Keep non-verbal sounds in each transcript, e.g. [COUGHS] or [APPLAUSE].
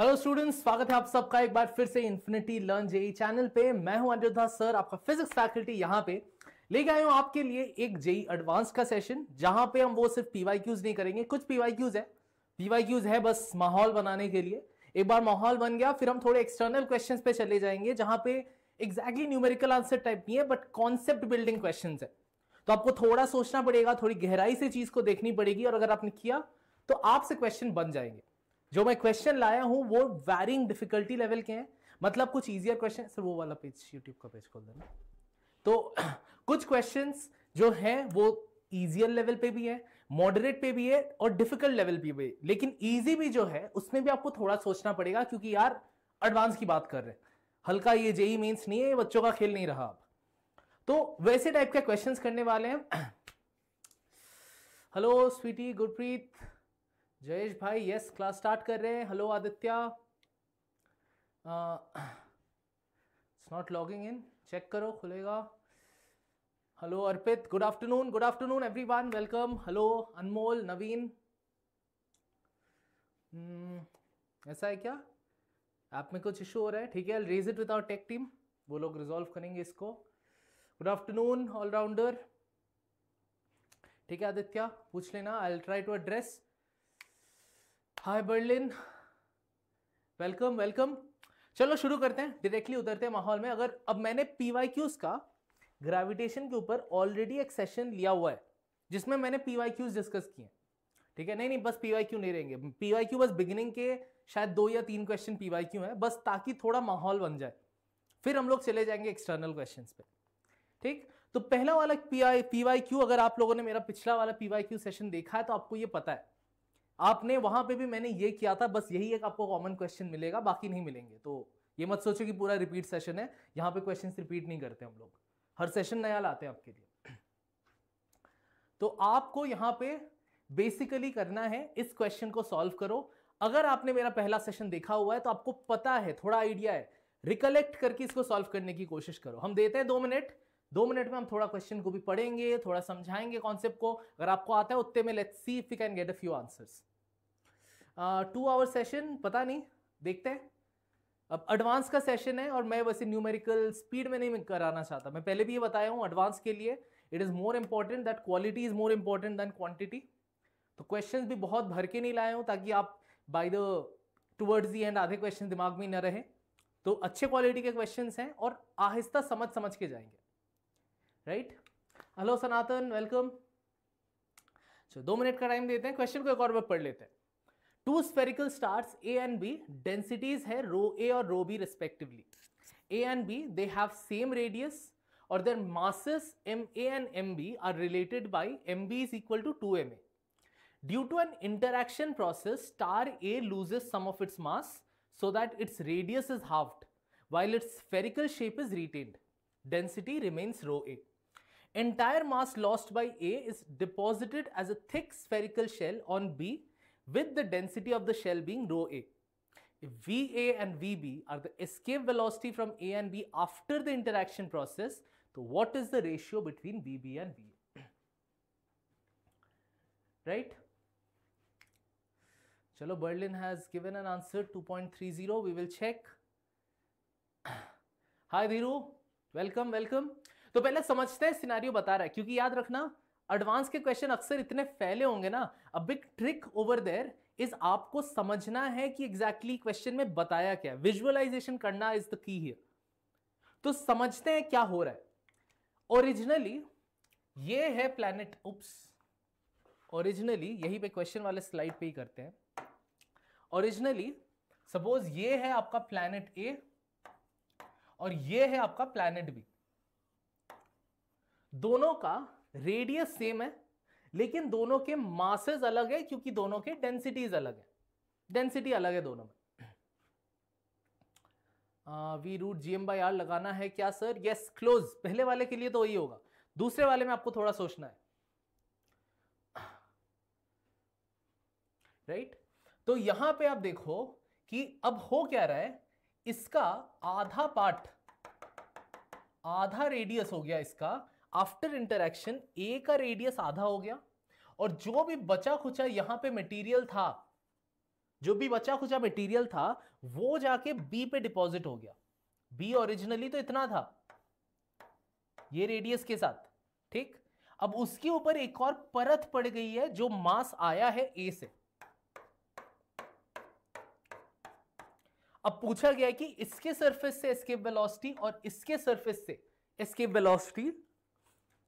Hello students स्वागत है आप सबका एक बार फिर से इन्फिनिटी लर्न जेई चैनल पे मैं हूं अनिरुद्धा सर आपका फिजिक्स फैकल्टी यहाँ पे लेके आए हूं आपके लिए एक जेई एडवांस e का सेशन जहां पे हम वो सिर्फ पीवाई क्यूज नहीं करेंगे कुछ पीवाई क्यूज है पीवाई क्यूज है बस माहौल बनाने के लिए एक बार माहौल बन गया फिर हम थोड़े एक्सटर्नल क्वेश्चन पे चले जाएंगे जहां पे एग्जैक्टली न्यूमेरिकल आंसर टाइप नहीं है बट कॉन्सेप्ट बिल्डिंग क्वेश्चन है तो आपको थोड़ा सोचना पड़ेगा थोड़ी गहराई से चीज को देखनी पड़ेगी और अगर आपने किया तो आपसे क्वेश्चन बन जाएंगे जो मैं क्वेश्चन लाया हूँ वो वैरिंग डिफिकल्टी लेवल के हैं मतलब कुछ ईजियर क्वेश्चन सर वो वाला पेज यूट्यूब का पेज खोल देना तो [CLEARS THROAT] कुछ क्वेश्चन जो हैं वो ईजियर लेवल पे भी है मॉडरेट पे भी है और डिफिकल्ट लेवल पे भी है लेकिन ईजी भी जो है उसमें भी आपको थोड़ा सोचना पड़ेगा क्योंकि यार एडवांस की बात कर रहे हैं हल्का ये जेई मीन्स नहीं है बच्चों का खेल नहीं रहा आप तो वैसे टाइप के क्वेश्चंस करने वाले हैं हेलो स्वीटी गुरप्रीत जयेश भाई यस क्लास स्टार्ट कर रहे हैं hello Aditya it's not logging in check करो खुलेगा hello Arpit good afternoon good afternoon everyone welcome hello Anmol Naveen hmm, ऐसा है क्या ऐप में कुछ इशू हो रहा है ठीक है raise it without tech team वो लोग रिजॉल्व करेंगे इसको गुड आफ्टरनून ऑलराउंडर ठीक है आदित्य पूछ लेना I try to address hi Berlin welcome welcome चलो शुरू करते हैं डायरेक्टली उतरते हैं माहौल में अगर अब मैंने पी वाई क्यूज का ग्रेविटेशन के ऊपर ऑलरेडी एक सेशन लिया हुआ है जिसमें मैंने पी वाई क्यूज डिस्कस किए ठीक है नहीं नहीं बस पी वाई क्यू नहीं रहेंगे पी वाई क्यू बस बिगिनिंग के शायद दो या तीन क्वेश्चन पी वाई क्यू है बस ताकि थोड़ा माहौल बन जाए फिर हम लोग चले जाएंगे एक्सटर्नल क्वेश्चन पे ठीक तो पहला वाला P I P Y Q अगर आप लोगों ने मेरा पिछला वाला पी वाई क्यू सेशन देखा है तो आपको ये पता है आपने वहां पे भी मैंने ये किया था बस यही एक आपको कॉमन क्वेश्चन मिलेगा बाकी नहीं मिलेंगे तो ये मत सोचो कि पूरा रिपीट सेशन है यहाँ पे क्वेश्चन रिपीट नहीं करते हम लोग हर सेशन नया लाते हैं आपके लिए [CLEARS THROAT] तो आपको यहाँ पे बेसिकली करना है इस क्वेश्चन को सॉल्व करो अगर आपने मेरा पहला सेशन देखा हुआ है तो आपको पता है थोड़ा आइडिया है रिकलेक्ट करके इसको सॉल्व करने की कोशिश करो हम देते हैं दो मिनट दो मिनट में हम थोड़ा क्वेश्चन को भी पढ़ेंगे थोड़ा समझाएंगे कॉन्सेप्ट को अगर आपको आता है उतने में let's see if you can get a few answers to our session पता नहीं देखते हैं अब एडवांस का सेशन है और मैं वैसे न्यूमेरिकल स्पीड में नहीं कराना चाहता मैं पहले भी ये बताया हूँ एडवांस के लिए it is more important that quality is more important than quantity तो क्वेश्चन भी बहुत भर के नहीं लाए हूँ ताकि आप by the towards the end आधे क्वेश्चन दिमाग में न रहे तो अच्छे क्वालिटी के क्वेश्चन हैं और आहिस्ता समझ समझ के जाएंगे राइट हेलो सनातन वेलकम चलो दो मिनट का टाइम देते हैं क्वेश्चन को एक और बार पढ़ लेते हैं two spherical stars A and B densities है रो ए और rho B respectively A and B they have same radius और their masses M A and M B are related by M B is equal to two M A due to an interaction process star A loses some of its mass so that its radius is halved while its spherical shape is retained density remains row A Entire mass lost by A is deposited as a thick spherical shell on B with the density of the shell being rho A. If VA and VB are the escape velocity from A and B after the interaction process, so what is the ratio between VB and VA? [CLEARS THROAT] right? Chalo, Berlin has given an answer 2.30. We will check. [CLEARS THROAT] Hi, Viru. Welcome, welcome. तो पहले समझते हैं scenario बता रहा है क्योंकि याद रखना एडवांस के क्वेश्चन अक्सर इतने फैले होंगे ना a big trick over there is आपको समझना है कि एग्जैक्टली exactly क्वेश्चन में बताया क्या विजुअलाइजेशन करना इज द की हियर तो समझते हैं क्या हो रहा है ओरिजिनली ये है प्लैनेट उप्स ओरिजिनली यही पे क्वेश्चन वाले स्लाइड पे ही करते हैं ओरिजिनली सपोज ये है आपका प्लैनेट ए और ये है आपका प्लैनेट बी दोनों का रेडियस सेम है लेकिन दोनों के मासेस अलग है क्योंकि दोनों के डेंसिटीज अलग है डेंसिटी अलग है दोनों में V root G M by R लगाना है क्या सर यस क्लोज पहले वाले के लिए तो वही होगा दूसरे वाले में आपको थोड़ा सोचना है राइट right? तो यहां पे आप देखो कि अब हो क्या रहा है इसका आधा पार्ट आधा रेडियस हो गया इसका आफ्टर इंटरेक्शन ए का रेडियस आधा हो गया और जो भी बचा खुचा यहां पे मटेरियल था जो भी बचा खुचा मटेरियल था वो जाके बी पे डिपॉजिट हो गया बी ओरिजिनली तो इतना था ये रेडियस के साथ ठीक अब उसके ऊपर एक और परत पड़ गई है जो मास आया है ए से अब पूछा गया कि इसके सरफेस से एस्केप वेलोसिटी और इसके सरफेस से एस्केप वेलोसिटी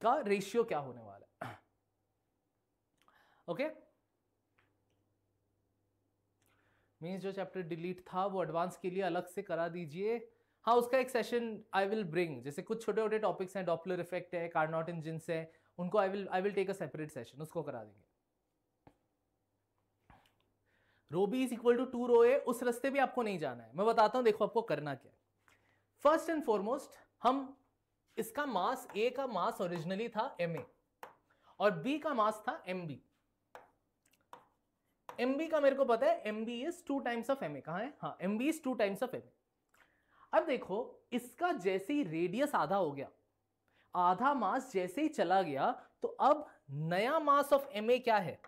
का रेशियो क्या होने वाला है ओके okay? मीन्स जो चैप्टर डिलीट था वो एडवांस के लिए अलग से करा दीजिए हाँ उसका एक सेशन आई विल ब्रिंग जैसे कुछ छोटे छोटे टॉपिक्स हैं डॉपलर इफेक्ट है इन जिन्स है उनको I will I will take a separate session उसको करा देंगे rho B is equal to two rho A उस रस्ते भी आपको नहीं जाना है मैं बताता हूँ देखो आपको करना क्या है फर्स्ट एंड फॉरमोस्ट हम इसका मास ए का मास ओरिजिनली था एम ए और बी का मास था एम बी एम बी का मेरे को पता है M B is two times of M A कहा है हाँ M B is two times of M अब देखो इसका जैसे ही रेडियस आधा हो गया आधा मास जैसे ही चला गया तो अब नया मास ऑफ एम ए क्या है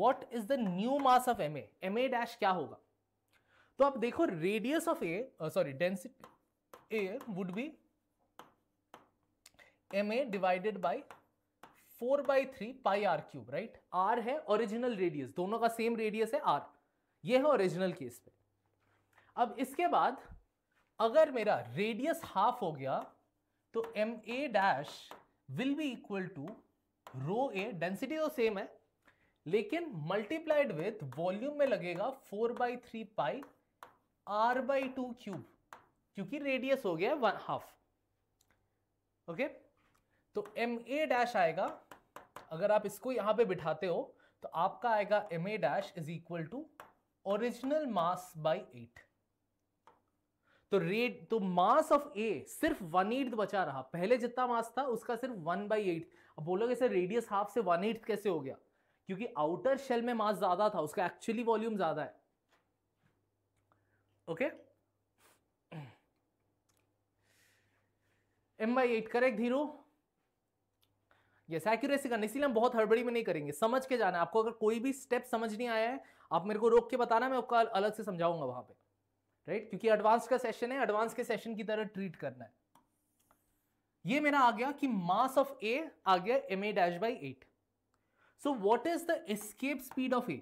what is the new mass of M A M A dash क्या होगा तो आप देखो radius of A sorry density A would be M A divided by four by three pi R cube right R है original radius दोनों का same radius है are ये है ओरिजिनल केस पे अब इसके बाद अगर मेरा रेडियस हाफ हो गया तो M A dash will be equal to rho A density तो सेम है लेकिन मल्टीप्लाइड विथ वॉल्यूम में लगेगा four by three pi R by two cube क्योंकि रेडियस हो गया वन हाफ ओके तो एम ए डैश आएगा अगर आप इसको यहां पे बिठाते हो तो आपका आएगा M A dash is equal to original mass by eight तो रेट तो मास ऑफ ए सिर्फ वन एट बचा रहा पहले जितना मास था उसका सिर्फ वन बाई एट अब बोलोगे सर रेडियस हाफ से वन एट कैसे हो गया क्योंकि आउटर शेल में मास ज्यादा था उसका एक्चुअली वॉल्यूम ज्यादा है okay M by eight correct Dheeru yes accuracy करना इसीलिए हम बहुत हड़बड़ी में नहीं करेंगे समझ के जाना आपको अगर कोई भी स्टेप समझ नहीं आया है आप मेरे को रोक के बताना मैं आपको अलग से समझाऊंगा वहां पे राइट क्योंकि एडवांस का सेशन है एडवांस के सेशन की तरह ट्रीट करना है ये मेरा आ गया कि मास ऑफ ए आ गया M A dash by eight so what is the escape speed of A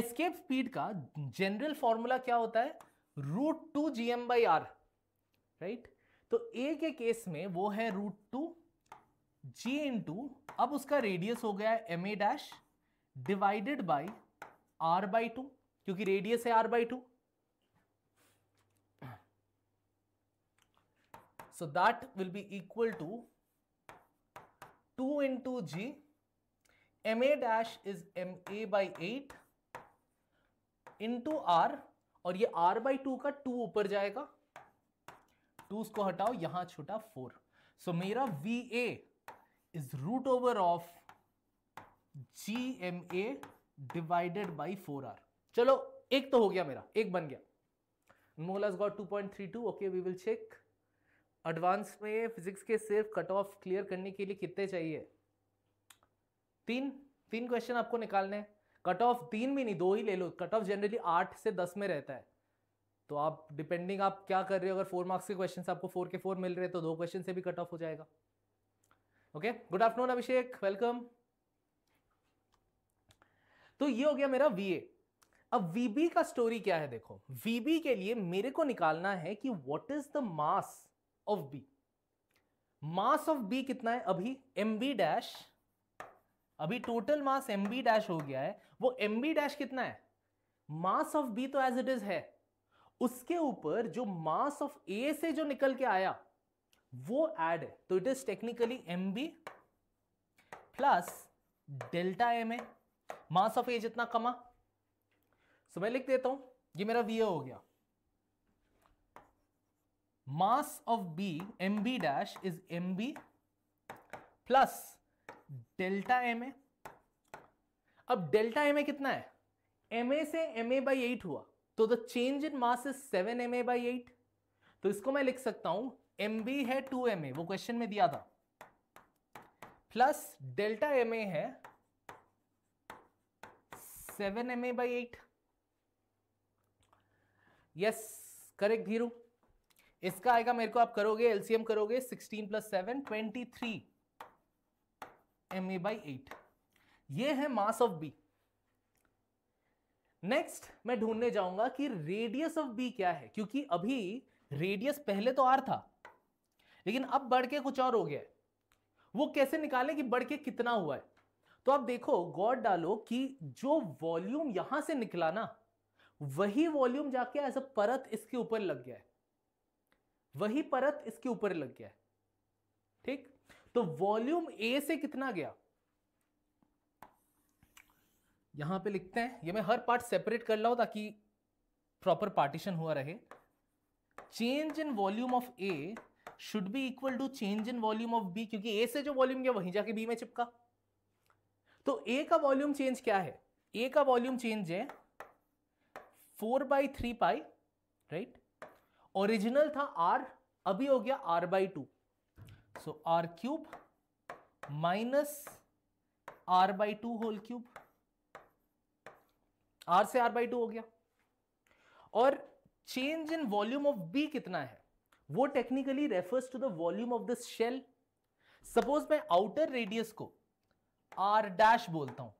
escape speed का जनरल फॉर्मूला क्या होता है root two G M by R right तो ए के केस में वो है रूट टू जे टू अब उसका रेडियस हो गया M A dash divided by R by two क्योंकि रेडियस है R by two so equal to two into ji M A dash is M A by eight in to R और ये R by two का two ऊपर जाएगा to उसको हटाओ यहां छुटा फोर सो so, मेरा ए is root over of GMA divided by 4R. चलो एक तो हो गया मेरा एक बन गया मोलाज got two point three two okay we will check advance में फिजिक्स के सिर्फ कट ऑफ क्लियर करने के लिए कितने चाहिए तीन तीन क्वेश्चन आपको निकालने हैं कट ऑफ तीन भी नहीं दो ही ले लो कट ऑफ जनरली आठ से दस में रहता है तो आप डिपेंडिंग आप क्या कर रहे हो अगर फोर मार्क्स के क्वेश्चन आपको फोर के फोर मिल रहे हैं तो दो क्वेश्चन से भी कट ऑफ हो जाएगा okay good afternoon Abhishek welcome तो ये हो गया मेरा वीए अब वीबी का स्टोरी क्या है देखो वीबी के लिए मेरे को निकालना है कि what is the mass of B mass of B कितना है अभी एम बी डैश अभी total mass M B dash हो गया है वो एम बी डैश कितना है मास ऑफ बी तो एज इट इज है उसके ऊपर जो मास ऑफ ए से जो निकल के आया वो ऐड है तो it is technically M B plus delta M A mass of A जितना कमा सो मैं लिख देता हूं ये मेरा वी हो गया mass of B M B dash is M B plus delta M A अब डेल्टा एम ए कितना है एम ए से एम ए बाई एट हुआ तो the change in mass is seven M A by eight तो इसको मैं लिख सकता हूं एम बी है टू एम ए वो क्वेश्चन में दिया था प्लस डेल्टा एम ए है seven M A by eight yes correct Dheeru इसका आएगा मेरे को आप करोगे एलसीएम करोगे sixteen plus seven twenty three M A by eight ये है मास ऑफ बी नेक्स्ट मैं ढूंढने जाऊंगा कि रेडियस ऑफ बी क्या है क्योंकि अभी रेडियस पहले तो आर था लेकिन अब बढ़ के कुछ और हो गया है वो कैसे निकाले कि बढ़ के कितना हुआ है तो आप देखो गॉड डालो कि जो वॉल्यूम यहां से निकला ना वही वॉल्यूम जाके एज अ परत इसके ऊपर लग गया है वही परत इसके ऊपर लग गया है ठीक तो वॉल्यूम ए से कितना गया यहां पे लिखते हैं ये मैं हर पार्ट सेपरेट कर रहा हूं ताकि प्रॉपर पार्टीशन हुआ रहे change in volume of A should be equal to change in volume of B क्योंकि ए से जो वॉल्यूम गया वहीं जाके बी में चिपका तो ए का वॉल्यूम चेंज क्या है ए का वॉल्यूम चेंज है four by three pi right original था आर अभी हो गया R by two so R cube minus R by two whole cube R से आर बाई टू हो गया और change in volume of B कितना है वो technically refers to the volume of this shell suppose मैं आउटर रेडियस को R dash बोलता हूं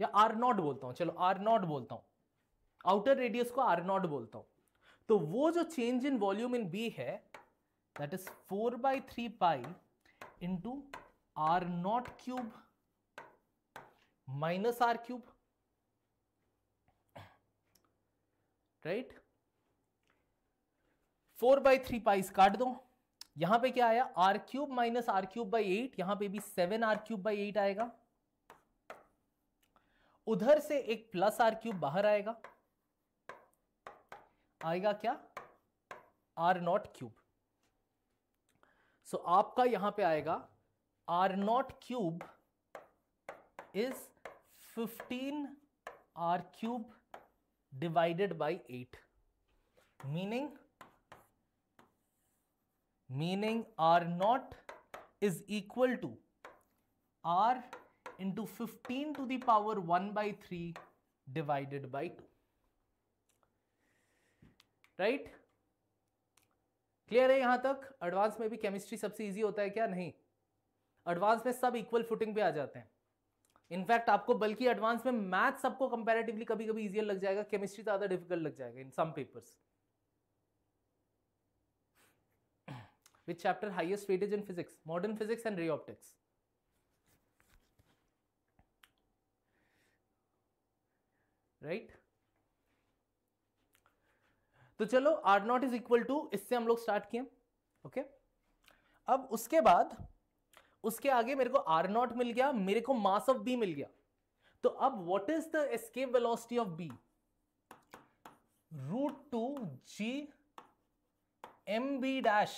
या आर नॉट बोलता हूं चलो आर नॉट बोलता हूं आउटर रेडियस को आर नॉट बोलता हूं तो वो जो change in volume in B है that is four by three pi into R not cube minus R cube right four by three pies काट दो यहां पे क्या आया R cube minus R cube by eight यहां पे भी seven R cube by eight आएगा उधर से एक प्लस आर क्यूब बाहर आएगा आएगा क्या आर नॉट क्यूब सो आपका यहां पे आएगा R not cube is fifteen R cube divided by eight meaning meaning R not is equal to R into fifteen to the power one by three divided by two right clear है यहां तक advance में भी chemistry सबसे easy होता है क्या नहीं एडवांस में सब इक्वल फुटिंग पे आ जाते हैं इनफैक्ट आपको बल्कि एडवांस में मैथ सबको कंपैरेटिवली कभी कभी इजियर लग जाएगा केमिस्ट्री ज्यादा डिफिकल्ट लग जाएगा in some papers with chapter highest weightage in physics, modern physics and ray optics. Right right? तो चलो R not is equal to इससे हम लोग स्टार्ट किए ओके okay? अब उसके बाद उसके आगे मेरे को आर नॉट मिल गया मेरे को मास ऑफ बी मिल गया तो अब what is the escape velocity of B root two ji M B dash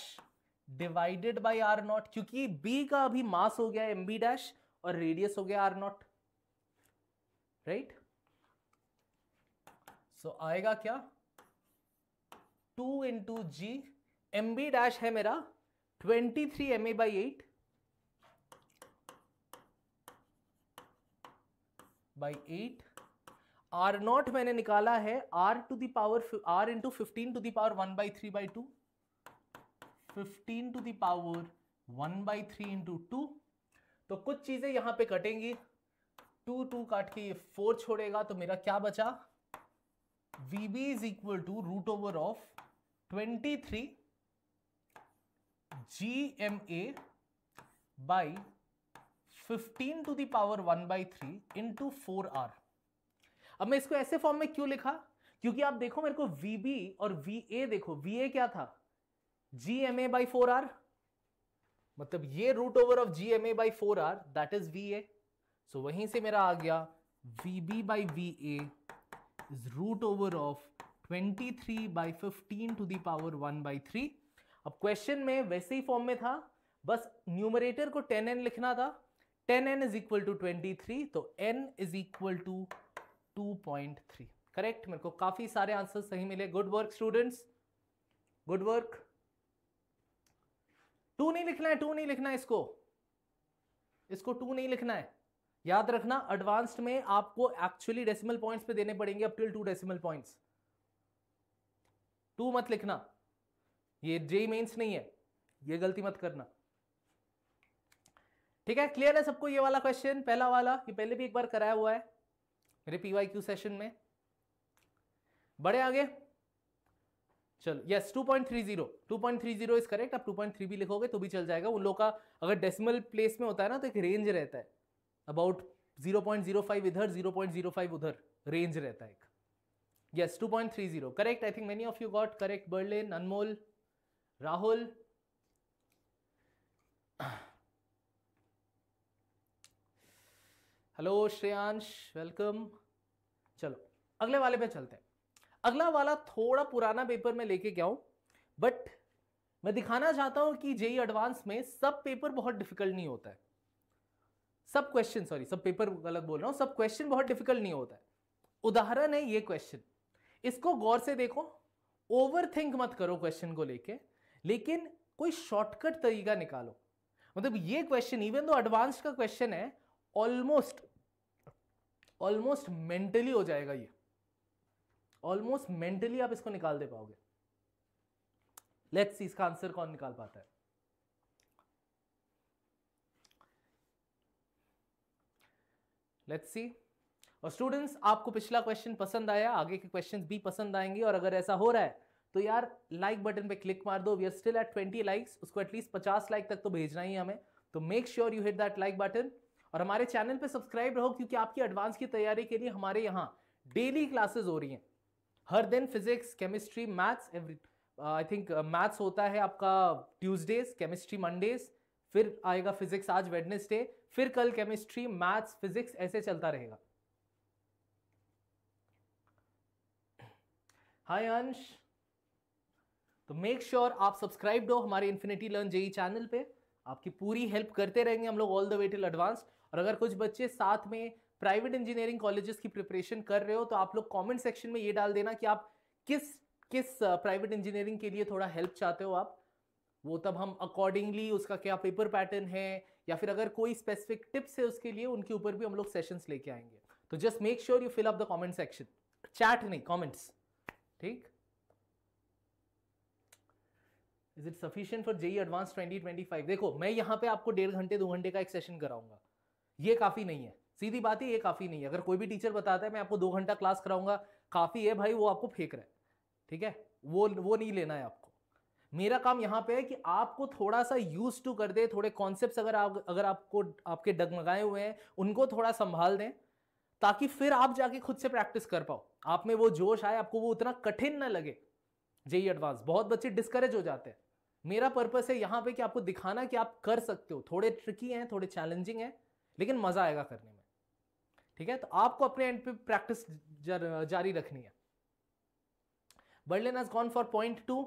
divided by R not क्योंकि बी का अभी मास हो गया एम बी डैश और रेडियस हो गया आर नॉट राइट सो आएगा क्या two into G M B dash है मेरा twenty three M A by eight by eight R not मैंने निकाला है R to the power R into fifteen to the power one by three by two fifteen to the power one by three into two तो कुछ चीज़ें यहां पे कटेंगी to to काट के ये फोर छोड़ेगा तो मेरा क्या बचा V B is equal to root over of twenty three ji M A by fifteen to the power one by three into four R अब मैं इसको ऐसे फॉर्म में क्यों लिखा क्योंकि आप देखो मेरे को वी बी और वी ए देखो वी ए क्या था G M A by four R मतलब ये root over of G M A by four R that is V A so वहीं से मेरा आ गया V B by V A is root over of twenty three by fifteen to the power one by three अब question में वैसे ही form में था बस न्यूमरेटर को टेन एन लिखना था ten N is equal to twenty three तो N is equal to two point three correct मेरे को काफी सारे आंसर सही मिले good work students good work two नहीं लिखना है टू नहीं लिखना है इसको इसको टू नहीं लिखना है याद रखना एडवांस्ड में आपको एक्चुअली डेसिमल पॉइंट्स पे देने पड़ेंगे up to decimal points two मत लिखना ये जे मेंस नहीं है ये गलती मत करना ठीक है क्लियर है सबको ये वाला क्वेश्चन पहला वाला ये पहले भी एक बार कराया हुआ है मेरे पीवाई सेशन में बड़े आगे चलो यस 2.30 2.30 इज करेक्ट आप 2.3 भी लिखोगे तो भी चल जाएगा उन लोग का अगर डेसिमल प्लेस में होता है ना तो एक रेंज रहता है अबाउट 0.05 इधर 0.05 उधर रेंज रहता है एक yes 2.30 correct I think many of you got correct Berlin Anmol Rahul hello Shreyansh welcome चलो अगले वाले पे चलते हैं अगला वाला थोड़ा पुराना पेपर में लेके गया हूं बट मैं दिखाना चाहता हूं कि जेई एडवांस e में सब पेपर बहुत डिफिकल्ट नहीं होता है सब क्वेश्चन सॉरी सब पेपर गलत बोल रहा हूं सब क्वेश्चन बहुत डिफिकल्ट नहीं होता है उदाहरण है ये क्वेश्चन इसको गौर से देखो ओवर थिंक मत करो क्वेश्चन को लेके लेकिन कोई शॉर्टकट तरीका निकालो मतलब ये क्वेश्चन इवन दो एडवांस का क्वेश्चन है ऑलमोस्ट ऑलमोस्ट मेंटली हो जाएगा ये ऑलमोस्ट मेंटली आप इसको निकाल दे पाओगे लेट्स सी इसका आंसर कौन निकाल पाता है लेट्स सी और स्टूडेंट्स आपको पिछला क्वेश्चन पसंद आया आगे के क्वेश्चन भी पसंद आएंगे और अगर ऐसा हो रहा है तो यार लाइक बटन पे क्लिक मार दो we are still at twenty likes उसको एटलीस्ट पचास लाइक तक तो भेजना ही हमें तो make sure you hit that like button और हमारे चैनल पे सब्सक्राइब रहो क्योंकि आपकी एडवांस की तैयारी के लिए हमारे यहाँ डेली क्लासेस हो रही हैं हर दिन physics chemistry maths every I think maths होता है आपका ट्यूसडेज केमिस्ट्री मंडेज फिर आएगा फिजिक्स आज वेडनेसडे फिर कल केमिस्ट्री मैथ्स फिजिक्स ऐसे चलता रहेगा हाय अंश तो मेक श्योर sure आप सब्सक्राइब हो हमारे इन्फिनिटी लर्न जेई चैनल पे आपकी पूरी हेल्प करते रहेंगे हम लोग all the way till advance और अगर कुछ बच्चे साथ में प्राइवेट इंजीनियरिंग कॉलेजेस की प्रिपरेशन कर रहे हो तो आप लोग कमेंट सेक्शन में ये डाल देना कि आप किस किस प्राइवेट इंजीनियरिंग के लिए थोड़ा हेल्प चाहते हो आप वो तब हम अकॉर्डिंगली उसका क्या पेपर पैटर्न है या फिर अगर कोई स्पेसिफिक टिप्स है उसके लिए उनके ऊपर भी हम लोग सेशंस लेके आएंगे तो just make sure you fill up the comment section chat नहीं कमेंट्स ठीक is it sufficient for JEE advance 2025 देखो मैं यहां पे आपको डेढ़ घंटे दो घंटे का एक सेशन कराऊंगा ये काफी नहीं है सीधी बात है ये काफ़ी नहीं है अगर कोई भी टीचर बताता है मैं आपको दो घंटा क्लास कराऊंगा काफ़ी है भाई वो आपको फेंक रहा है ठीक है वो वो नहीं लेना है आपको मेरा काम यहाँ पे है कि आपको थोड़ा सा यूज टू कर दे थोड़े कॉन्सेप्ट अगर आप अगर आपको आपके डगमगाए हुए हैं उनको थोड़ा संभाल दें ताकि फिर आप जाके खुद से प्रैक्टिस कर पाओ आप में वो जोश आए आपको वो उतना कठिन ना लगे जेई एडवांस e बहुत बच्चे डिस्करेज हो जाते हैं मेरा पर्पस है यहाँ पे कि आपको दिखाना कि आप कर सकते हो थोड़े ट्रिकी हैं थोड़े चैलेंजिंग हैं लेकिन मजा आएगा करने में ठीक है तो आपको अपने एंड पे प्रैक्टिस जार, जारी रखनी है Berlin gone four point two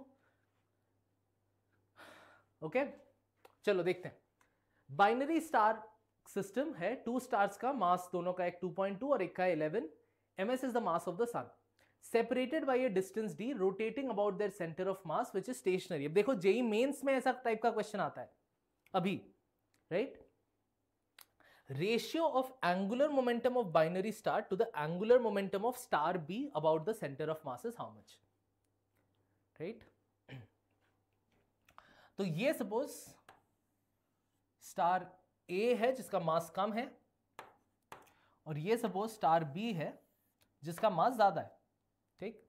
okay चलो देखते हैं बाइनरी स्टार सिस्टम है टू स्टार्स का मास दोनों का एक 2.2 और एक का 11 M S is the mass of the sun separated by a distance D rotating about their centre of mass which is stationary अब देखो जेई मेन्स e में ऐसा टाइप का क्वेश्चन आता है अभी right right? Ratio of angular momentum of binary star to the angular momentum of star B about the centre of mass how much right तो ये सपोज स्टार ए है जिसका मास कम है और ये सपोज स्टार बी है जिसका मास ज्यादा है ठीक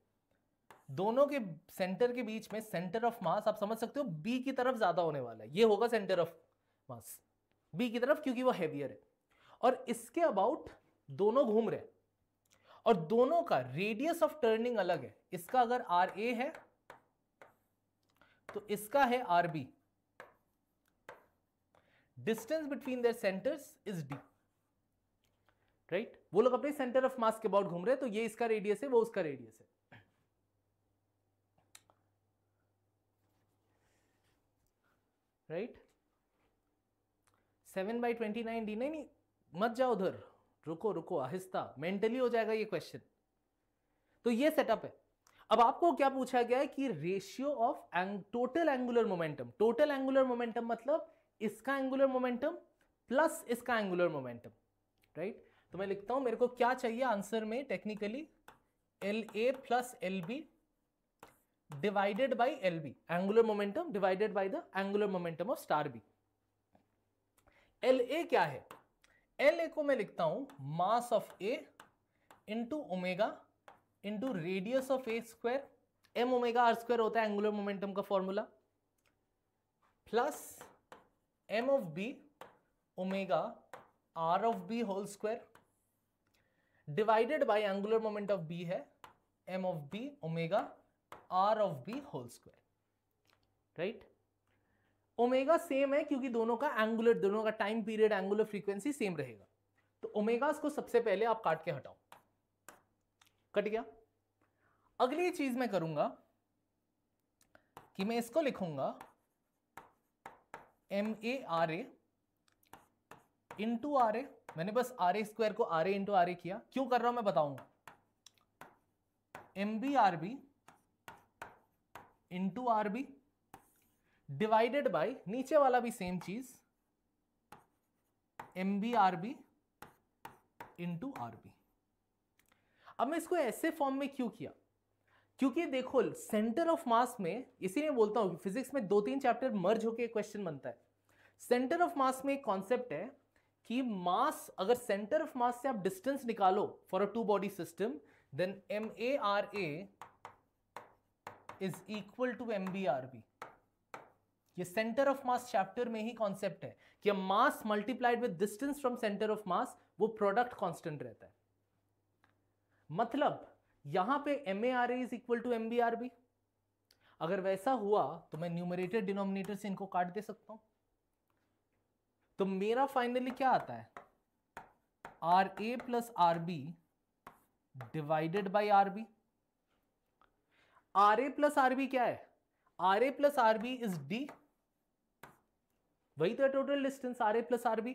दोनों के सेंटर के बीच में सेंटर ऑफ मास आप समझ सकते हो बी की तरफ ज्यादा होने वाला है ये होगा सेंटर ऑफ मास बी की तरफ क्योंकि वो हैवियर है और इसके अबाउट दोनों घूम रहे और दोनों का रेडियस ऑफ टर्निंग अलग है इसका अगर आर ए है तो इसका है R B distance between their centres is D right वो लोग अपने सेंटर ऑफ मास के अबाउट घूम रहे हैं तो ये इसका रेडियस है वो उसका रेडियस है right seven by twenty nine D नहीं मत जाओ उधर रुको रुको आहिस्ता मेंटली हो जाएगा ये क्वेश्चन तो ये सेटअप है अब आपको क्या पूछा गया है कि ratio of total angular momentum total angular momentum मतलब इसका एंगुलर मोमेंटम प्लस इसका एंगुलर मोमेंटम राइट तो मैं लिखता हूं मेरे को क्या चाहिए आंसर में technically L A plus L B divided by L B angular momentum divided by the angular momentum of star B L A क्या है एल ए को मैं लिखता हूं mass of A into omega into radius of A square M omega R square होता है angular momentum का formula plus M of B omega R of B whole square divided by angular moment of B है M of B omega R of B whole square right omega same है क्योंकि दोनों का angular दोनों का time period angular frequency same रहेगा तो omega को सबसे पहले आप काट के हटाओ कट गया अगली चीज मैं करूंगा कि मैं इसको लिखूंगा M A R A into R A मैंने बस आर ए स्क्वायर को R A into R A किया क्यों कर रहा हूं मैं बताऊंगा M B R B into R B divided by नीचे वाला भी सेम चीज M B R B into R B अब मैं इसको ऐसे फॉर्म में क्यों किया क्योंकि देखो सेंटर ऑफ मास में इसीलिए बोलता हूं फिजिक्स में दो तीन चैप्टर मर्ज होकर क्वेश्चन बनता है सेंटर ऑफ मास में एक कॉन्सेप्ट है कि मास अगर सेंटर ऑफ मास से आप डिस्टेंस निकालो for a two body system then M A R A is equal to M B R B ये सेंटर ऑफ मास चैप्टर में ही कॉन्सेप्ट है कि mass multiplied with distance from centre of mass वो product constant रहता है मतलब यहां पे M A R is equal to M B R B अगर वैसा हुआ तो मैं न्यूमरेटर डिनोमिनेटर से इनको काट दे सकता हूं तो मेरा फाइनली क्या आता है R A plus R B divided by R B R A plus R B क्या है R A plus R B is D वही तो है total distance R A plus R B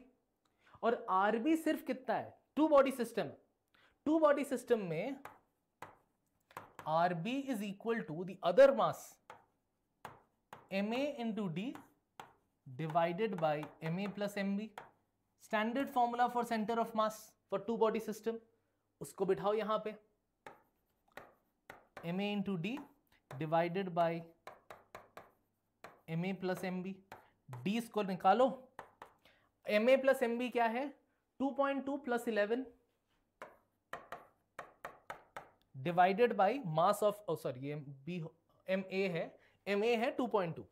और आर बी सिर्फ कितना है two body system two body system में R B is equal to the other mass M A into D M A plus M B standard formula for centre of mass for two body system उसको बिठाओ यहां पे A into D divided by M A plus M B D square निकालो M A plus M B क्या है two point two plus eleven divided by mass of sorry B M A है M A है two point two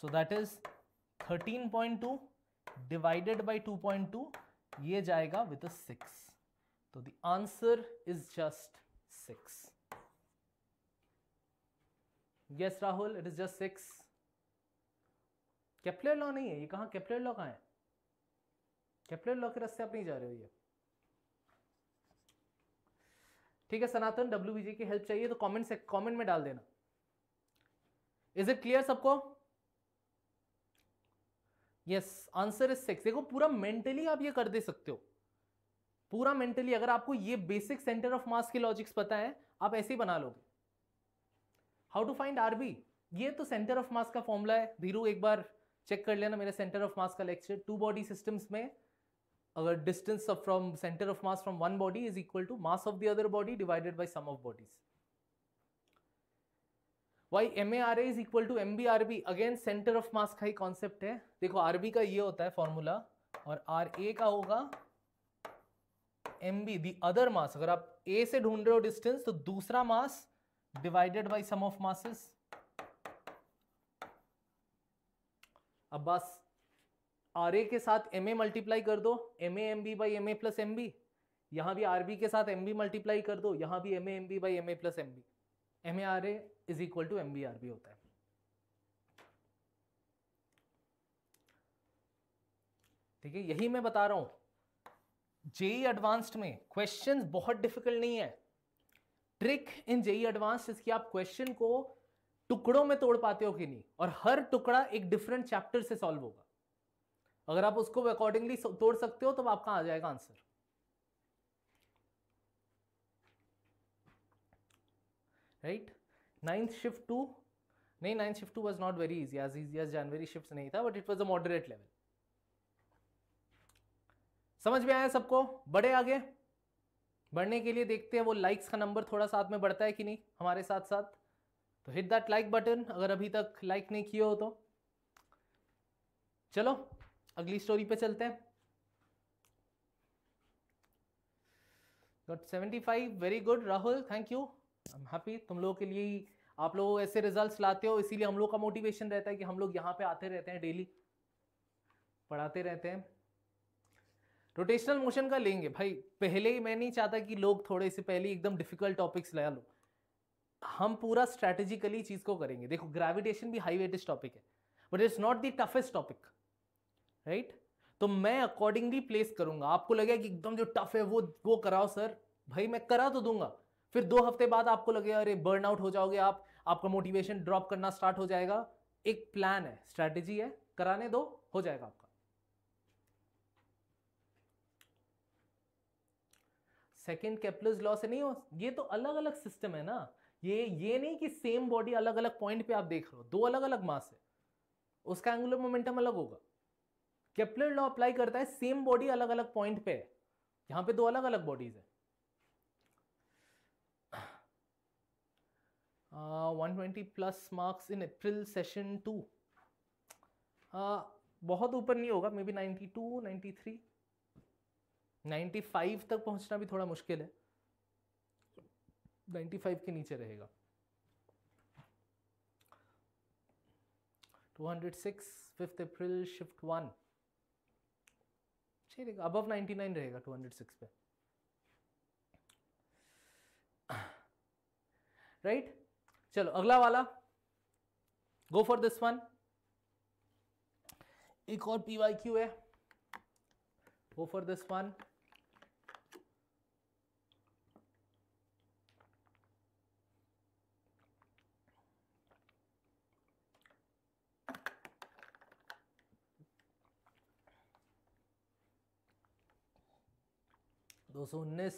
so that is thirteen point two divided by two point two ये जाएगा with six तो the answer is just six yes Rahul it is just six Kepler law नहीं है ये कहाँ Kepler law कहाँ है केपलर लॉ के रस्ते आप नहीं जा रहे हो ये ठीक है सनातन डब्ल्यू की हेल्प चाहिए तो कॉमेंट से कॉमेंट में डाल देना इज इट क्लियर सबको यस आंसर इज सिक्स देखो पूरा मेंटली आप ये कर दे सकते हो पूरा मेंटली अगर आपको ये बेसिक सेंटर ऑफ मास के लॉजिक्स पता है आप ऐसे ही बना लोगे हाउ टू फाइंड आरबी ये तो सेंटर ऑफ मास का फॉर्मूला है धीरू एक बार चेक कर लेना मेरे सेंटर ऑफ मास का लेक्चर टू बॉडी सिस्टम्स में अगर distance from centre of mass from one body is equal to mass of the other body divided by sum of bodies why M A R A is equal to M B R B again centre of mass का ही concept है देखो R B का ये होता है formula और are A का होगा M B the other mass अगर आप ए से ढूंढ रहे हो डिस्टेंस तो दूसरा mass divided by sum of masses अब बस आर के साथ एम मल्टीप्लाई कर दो M A M B by M A plus M B यहाँ भी आर के साथ एम मल्टीप्लाई कर दो यहाँ भी M A M B by M A plus M B M A R A is equal to M B R B होता है ठीक है यही मैं बता रहा हूं जेई एडवांस्ड में क्वेश्चंस बहुत डिफिकल्ट नहीं है ट्रिक इन जेई एडवांस्ड इसकी आप क्वेश्चन को टुकड़ों में तोड़ पाते हो कि नहीं और हर टुकड़ा एक डिफरेंट चैप्टर से सॉल्व होगा अगर आप उसको अकॉर्डिंगली तोड़ सकते हो तो आपका आ जाएगा answer right ninth shift two नहीं ninth shift two was not very easy as easy as January shift नहीं था but it was a moderate level समझ में आया सबको बड़े आगे बढ़ने के लिए देखते हैं वो लाइक्स का नंबर थोड़ा साथ में बढ़ता है कि नहीं हमारे साथ साथ तो हिट दैट लाइक बटन अगर अभी तक लाइक नहीं किए हो तो चलो अगली स्टोरी पे चलते हैं got seventy five very good Rahul thank you I am happy तुम लोगों के लिए आप लोग ऐसे रिजल्ट्स लाते हो इसीलिए हम लोग का मोटिवेशन रहता है कि हम लोग यहाँ पे आते रहते हैं डेली पढ़ाते रहते हैं रोटेशनल मोशन का लेंगे भाई पहले ही मैं नहीं चाहता कि लोग थोड़े से पहले एकदम डिफिकल्ट टॉपिक्स ला लो हम पूरा स्ट्रेटेजिकली चीज़ को करेंगे देखो ग्रेविटेशन भी हाई वेटेस्ट टॉपिक है but it's not the toughest topic right तो मैं अकॉर्डिंगली प्लेस करूंगा आपको लगेगा कि एकदम जो टफ है वो वो कराओ सर भाई मैं करा तो दूंगा फिर दो हफ्ते बाद आपको लगेगा अरे बर्न आउट हो जाओगे आप आपका मोटिवेशन ड्रॉप करना स्टार्ट हो जाएगा एक प्लान है स्ट्रेटेजी है कराने दो हो जाएगा आपका सेकेंड कैपलस लॉ से नहीं हो ये तो अलग अलग सिस्टम है ना ये ये नहीं कि सेम बॉडी अलग अलग पॉइंट पे आप देख रहे हो दो अलग अलग मास है उसका एंगुलर मोमेंटम अलग होगा केपलर लॉ अप्लाई करता है सेम बॉडी अलग अलग पॉइंट पे है यहां पे दो अलग अलग बॉडीज है one twenty plus marks in April session two बहुत ऊपर नहीं होगा maybe ninety two ninety three ninety five तक पहुंचना भी थोड़ा मुश्किल है 95 के नीचे रहेगा 206 फिफ्थ अप्रैल शिफ्ट वन ठीक रहेगा अबव 99 रहेगा 206 पे राइट right? चलो अगला वाला गो फॉर दिस वन एक और पी वाई क्यू है गो फॉर दिस वन दो सौ उन्नीस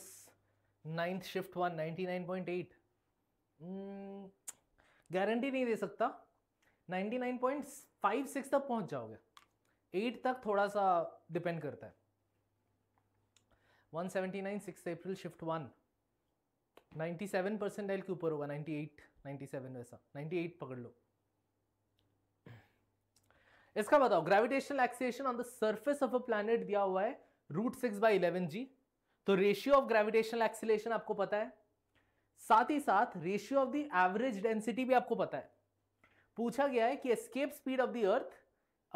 ninth shift one ninety nine point eight guarantee नहीं दे सकता ninety nine point five six तक पहुंच जाओगे एट तक थोड़ा सा डिपेंड करता है one seventy nine six April shift one ninety seven percent percentile के ऊपर होगा नाइन्टी एट नाइन्टी सेवन वैसा नाइन्टी एट पकड़ लो इसका बताओ gravitational acceleration on the surface of a planet दिया हुआ है root six by eleven g तो रेशियो ऑफ ग्रेविटेशनल एक्सिलेशन आपको पता है साथ ही साथ ratio of the average density भी आपको पता है पूछा गया है कि escape speed of the earth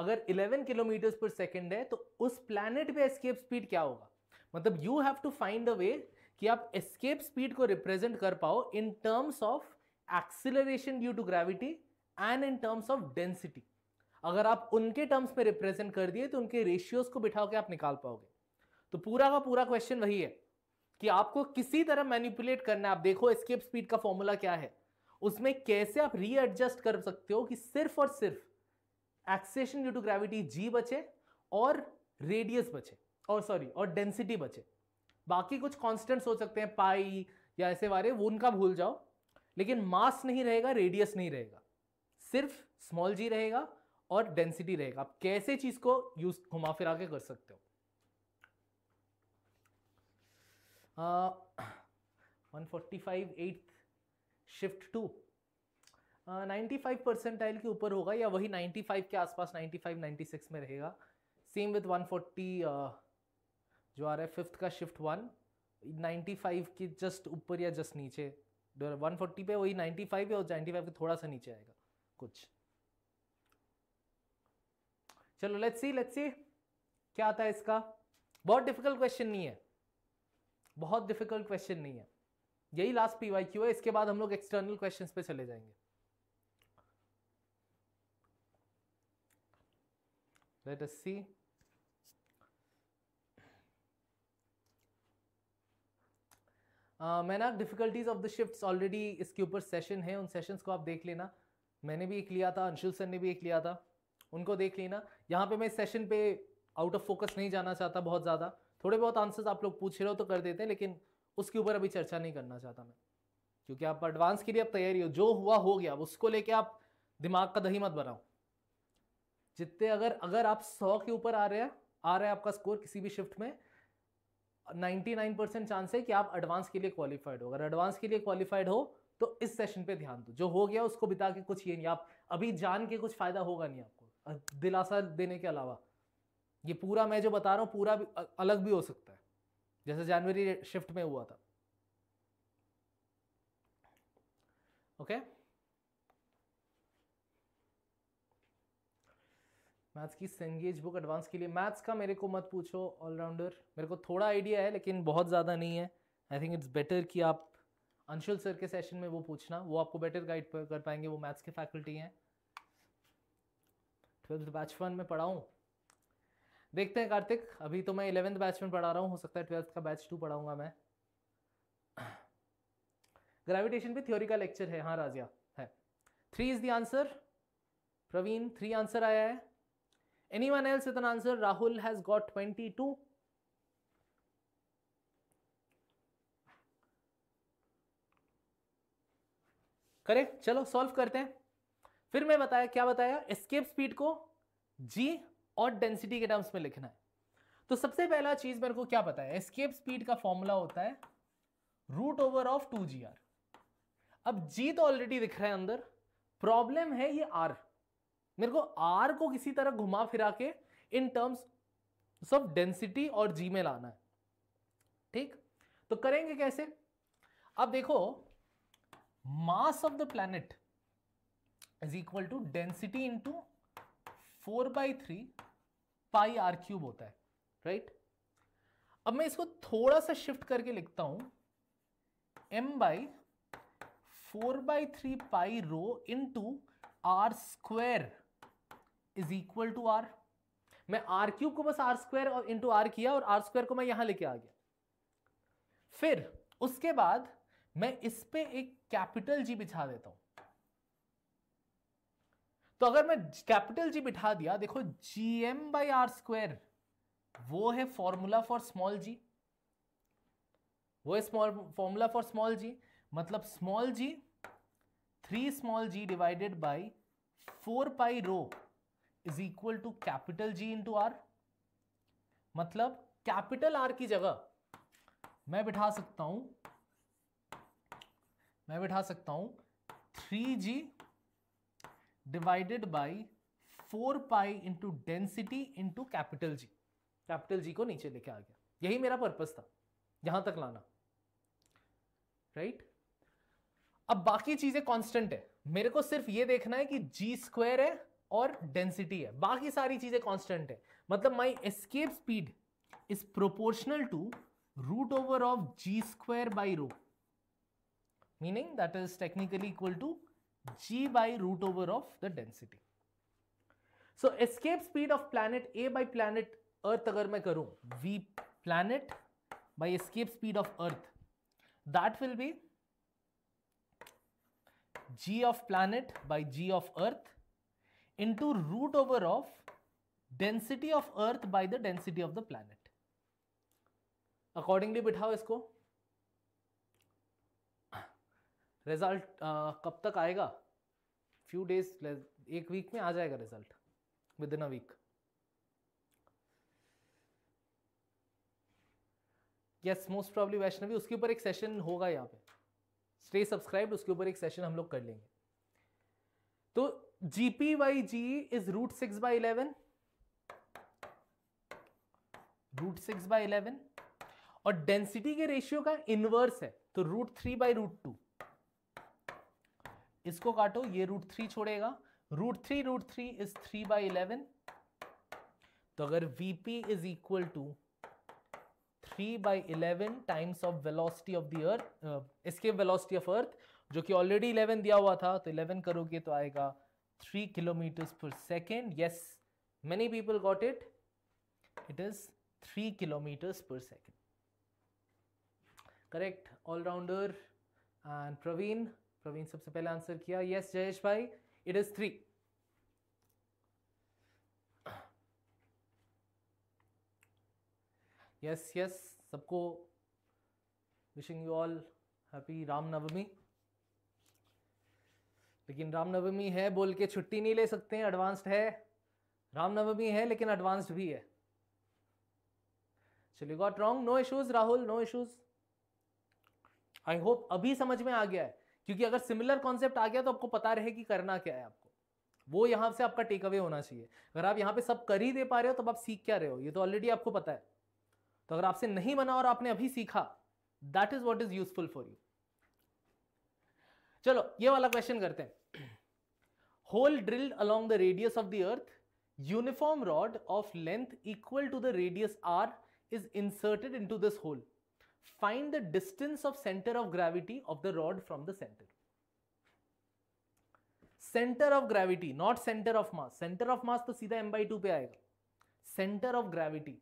अगर 11 किलोमीटर पर सेकेंड है तो उस प्लैनेट पे एस्केप स्पीड क्या होगा मतलब you have to find a way कि आप एस्केप स्पीड को रिप्रेजेंट कर पाओ in terms of acceleration due to gravity and in terms of density अगर आप उनके टर्म्स में रिप्रेजेंट कर दिए तो उनके रेशियोज को बिठा के आप निकाल पाओगे तो पूरा का पूरा क्वेश्चन वही है कि आपको किसी तरह मैनिपुलेट करना है आप देखो स्केप स्पीड का फॉर्मूला क्या है उसमें कैसे आप रीएडजस्ट कर सकते हो कि सिर्फ और सिर्फ acceleration due to gravity g बचे और रेडियस बचे और सॉरी और डेंसिटी बचे बाकी कुछ कॉन्स्टेंट हो सकते हैं पाई या ऐसे वाले वो उनका भूल जाओ लेकिन मास नहीं रहेगा रेडियस नहीं रहेगा सिर्फ स्मॉल जी रहेगा और डेंसिटी रहेगा आप कैसे चीज़ को यूज घुमा फिरा के कर सकते हो one forty five eighth shift two ninety five percentile के ऊपर होगा या वही नाइन्टी फाइव के आसपास नाइन्टी फाइव नाइन्टी सिक्स में रहेगा सेम विथ वन फोर्टी जो आ रहा है फिफ्थ का शिफ्ट वन नाइन्टी फाइव के जस्ट ऊपर या जस्ट नीचे वन फोर्टी पे वही नाइन्टी फाइव है और नाइन्टी फाइव के थोड़ा सा नीचे आएगा कुछ चलो लेट्स सी लेट्स सी क्या आता है इसका बहुत डिफिकल्ट क्वेश्चन नहीं है बहुत डिफिकल्ट क्वेश्चन नहीं है यही लास्ट पी वाई क्यू है इसके बाद हम लोग एक्सटर्नल क्वेश्चन पे चले जाएंगे let us see आप difficulties of the shifts already इसके ऊपर सेशन है उन सेशंस को आप देख लेना मैंने भी एक लिया था अंशुल सर ने भी एक लिया था उनको देख लेना यहाँ पे मैं सेशन पे आउट ऑफ फोकस नहीं जाना चाहता बहुत ज़्यादा थोड़े बहुत आंसर्स आप लोग पूछ रहे हो तो कर देते हैं लेकिन उसके ऊपर अभी चर्चा नहीं करना चाहता मैं क्योंकि आप एडवांस के लिए अब तैयारी हो जो हुआ हो गया उसको लेके आप दिमाग का दही मत बनाओ जितने अगर अगर आप सौ के ऊपर आ रहे हैं आ रहा है आपका स्कोर किसी भी शिफ्ट में 99 परसेंट चांस है कि आप एडवांस के लिए क्वालिफाइड हो अगर एडवांस के लिए क्वालिफाइड हो तो इस सेशन पे ध्यान दो जो हो गया उसको बिता के कुछ ये नहीं आप अभी जान के कुछ फायदा होगा नहीं आपको दिलासा देने के अलावा ये पूरा मैं जो बता रहा हूँ पूरा भी, अलग भी हो सकता है जैसे जनवरी शिफ्ट में हुआ था ओके मैथ्स की सेंगेज बुक एडवांस के लिए मैथ्स का मेरे को मत पूछो ऑलराउंडर मेरे को थोड़ा आइडिया है लेकिन बहुत ज़्यादा नहीं है आई थिंक इट्स बेटर कि आप अंशुल सर के सेशन में वो पूछना वो आपको बेटर गाइड कर पाएंगे वो मैथ्स के फैकल्टी हैं ट्वेल्थ बैच वन में पढ़ाऊँ देखते हैं कार्तिक अभी तो मैं इलेवेंथ बैच में पढ़ा रहा हूँ हो सकता है ट्वेल्थ का बैच टू पढ़ाऊंगा मैं ग्रेविटेशन पे थ्योरी का लेक्चर है हाँ राजिया है three is the answer Praveen three answer आया है एनी वन एल्स इतना answer Rahul has got twenty two correct चलो सॉल्व करते हैं फिर मैं बताया क्या बताया एस्केप स्पीड को जी और डेंसिटी के टर्म्स में लिखना है तो सबसे पहला चीज मेरे को क्या पता है एस्केप स्पीड का फॉर्मूला होता है root over of two g R अब जी तो ऑलरेडी दिख रहा है अंदर प्रॉब्लम है ये आर मेरे को आर को किसी तरह घुमा फिरा के इन टर्म्स सब डेंसिटी और जी में लाना है ठीक तो करेंगे कैसे अब देखो mass of the planet is equal to density into four by three pi R cube होता है राइट अब मैं इसको थोड़ा सा शिफ्ट करके लिखता हूं M by four by three pi rho in to R square is equal to R मैं आर क्यूब को बस आर स्क्वायर और इंटू आर किया और आर स्क्वायर को मैं यहां लेके आ गया फिर उसके बाद मैं इस पर एक कैपिटल जी बिछा देता हूं तो अगर मैं कैपिटल जी बिठा दिया देखो g M by R square वो है फॉर्मूला फॉर स्मॉल जी वो है small formula for small g मतलब small g three small g divided by four pi rho is equal to capital G into R मतलब capital R की जगह मैं बिठा सकता हूं मैं बिठा सकता हूं three g divided by four pi into density into capital G capital G को नीचे लेके आ गया यही मेरा पर्पज था यहां तक लाना राइट right? अब बाकी चीजें कांस्टेंट है मेरे को सिर्फ ये देखना है कि जी स्क्वायर है और डेंसिटी है बाकी सारी चीजें कॉन्स्टेंट है मतलब my escape speed is proportional to root over of g square by rho meaning that is technically equal to g by root over of the density. So escape speed of planet A by planet Earth अगर मैं करूं v planet by escape speed of Earth that will be g of planet by g of Earth into root over of density of Earth by the density of the planet. Accordingly बिठाओ इसको result uh, कब तक आएगा few days एक week में आ जाएगा result within a week yes most probably Vaishnavi उसके ऊपर एक सेशन होगा यहाँ पे स्टे सब्सक्राइब उसके ऊपर एक सेशन हम लोग कर लेंगे तो GP by g is root six by eleven root six by eleven और डेंसिटी के रेशियो का इनवर्स है तो root three by root two इसको काटो ये रूट थ्री छोड़ेगा root three root three is three by eleven तो अगर V P is equal to three by eleven times of velocity of the earth इसके वेलोसिटी ऑफ अर्थ जो कि already eleven दिया हुआ था तो इलेवन करोगे तो आएगा three kilometre per second yes many people got it it is three kilometre per second correct allrounder and Praveen Praveen सबसे पहले आंसर किया यस जयेश भाई it is three yes yes सबको wishing you all happy Ramnavami लेकिन रामनवमी है बोल के छुट्टी नहीं ले सकते हैं एडवांस्ड है रामनवमी है लेकिन एडवांस्ड भी है चलिए got wrong no issues Rahul no issues I hope अभी समझ में आ गया है क्योंकि अगर सिमिलर कॉन्सेप्ट आ गया तो आपको पता रहे कि करना क्या है आपको वो यहां से आपका टेक अवे होना चाहिए अगर आप यहां पे सब कर ही दे पा रहे हो तो आप सीख क्या रहे हो ये तो ऑलरेडी आपको पता है तो अगर आपसे नहीं बना और आपने अभी सीखा that is what is useful for you चलो ये वाला क्वेश्चन करते हैं hole drilled along the radius of the earth uniform rod of length equal to the radius R is inserted into this hole find the distance of center of gravity of the rod from the center. Centre of gravity not centre of mass centre of mass तो सीधा M by two पे आएगा centre of gravity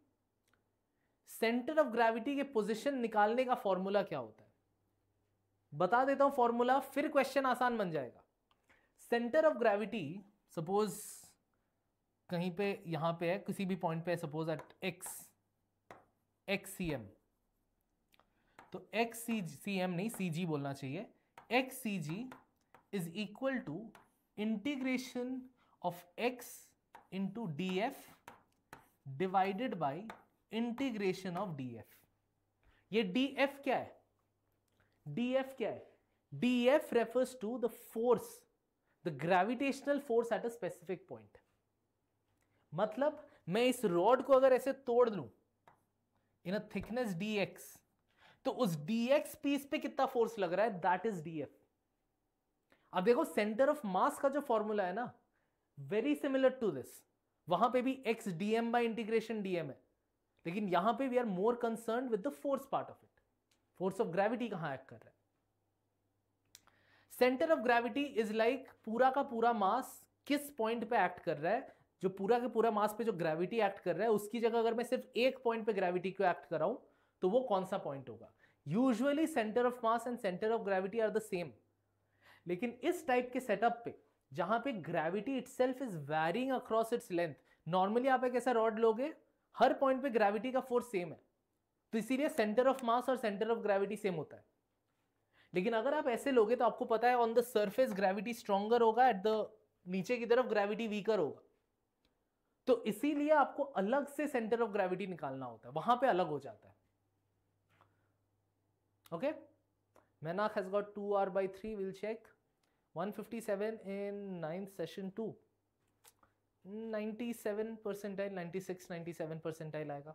centre of gravity के position निकालने का formula क्या होता है बता देता हूं फॉर्मूला फिर क्वेश्चन आसान बन जाएगा सेंटर ऑफ ग्रेविटी सपोज कहीं पे यहां पे है किसी भी पॉइंट पे suppose at X X C M तो एक्स सी सी एम नहीं सी जी बोलना चाहिए X C ji is equal to integration of X into D F divided by integration of D F ये D F क्या है D F क्या है D F refers to the force the gravitational force at a specific point मतलब मैं इस rod को अगर ऐसे तोड़ लू इन अ थिकनेस डी एक्स तो उस dx पीस पे कितना फोर्स लग रहा है दैट इज df अब देखो सेंटर ऑफ मास का जो फॉर्मूला है ना वेरी सिमिलर टू दिस वहां पे भी x dm by integration dm है लेकिन यहां पे we are more concern with the force part of it force of gravity कहां एक्ट कर रहा है centre of gravity is like पूरा का पूरा मास किस पॉइंट पे एक्ट कर रहा है जो पूरा के पूरा मास पे जो ग्रेविटी एक्ट कर रहा है उसकी जगह अगर मैं सिर्फ एक पॉइंट पे ग्रेविटी को एक्ट कराऊं तो वो कौन सा पॉइंट होगा usually centre of mass and centre of gravity are the same लेकिन इस टाइप के सेटअप पे जहां पे gravity itself is varying across its length normally आप एक ऐसा रॉड लोगे हर पॉइंट पे ग्रेविटी का फोर्स सेम है तो इसीलिए सेंटर ऑफ मास और सेंटर ऑफ ग्रेविटी सेम होता है लेकिन अगर आप ऐसे लोगे तो आपको पता है on the surface gravity stronger होगा एट द नीचे की तरफ ग्रेविटी वीकर होगा तो इसीलिए आपको अलग से सेंटर ऑफ ग्रेविटी निकालना होता है वहां पे अलग हो जाता है Okay. Menak has got 2R by 3. We'll check. 157 in 9th session 2. 97 percentile, 96, 97 percentile आएगा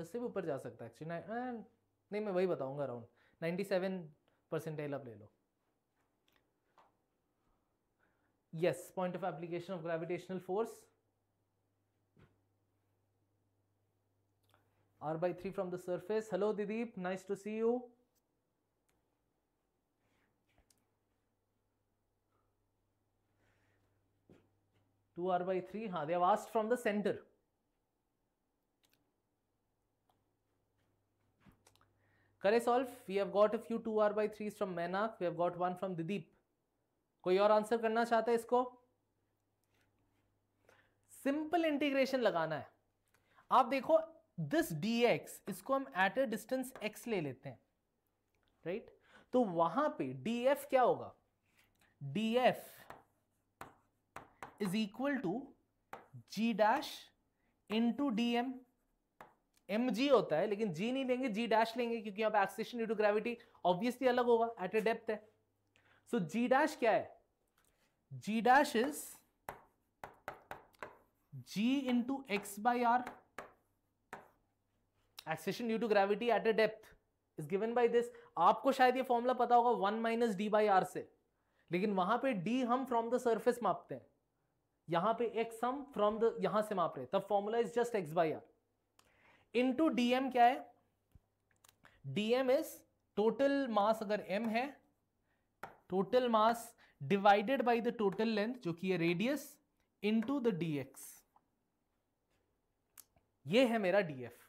इससे भी ऊपर जा सकता है एक्चुअली नहीं मैं वही बताऊंगा अराउंड 97 परसेंटाइल आप ले लो yes point of application of gravitational force R by three from the surface hello Dideep nice to see you two are by three हाँ they vast from the centre करे solve we have got a few two are by three from Mainak we have got one from Dideep कोई और answer करना चाहता है इसको simple integration लगाना है आप देखो दिस एक्स इसको हम एट ए डिस्टेंस एक्स ले लेते हैं राइट right? तो वहां पे एफ क्या होगा D F is equal to g dash into D M M g होता है लेकिन जी नहीं लेंगे जी डैश लेंगे क्योंकि पर acceleration due to gravity obviously अलग होगा एट ए डेप्थ है सो जी डैश क्या है जी dash is g into x by r acceleration due to gravity at a depth is given by this आपको शायद ये फॉर्मूला पता होगा one minus d by r से लेकिन वहां पे डी हम फ्रॉम द सर्फेस मापते हैं यहां पे एक्स हम फ्रॉम द यहां से माप रहे तब formula is just x by are into dm क्या है डीएम इज टोटल मास अगर एम है total mass divided by the total length जो कि radius into the dx ये है मेरा डीएफ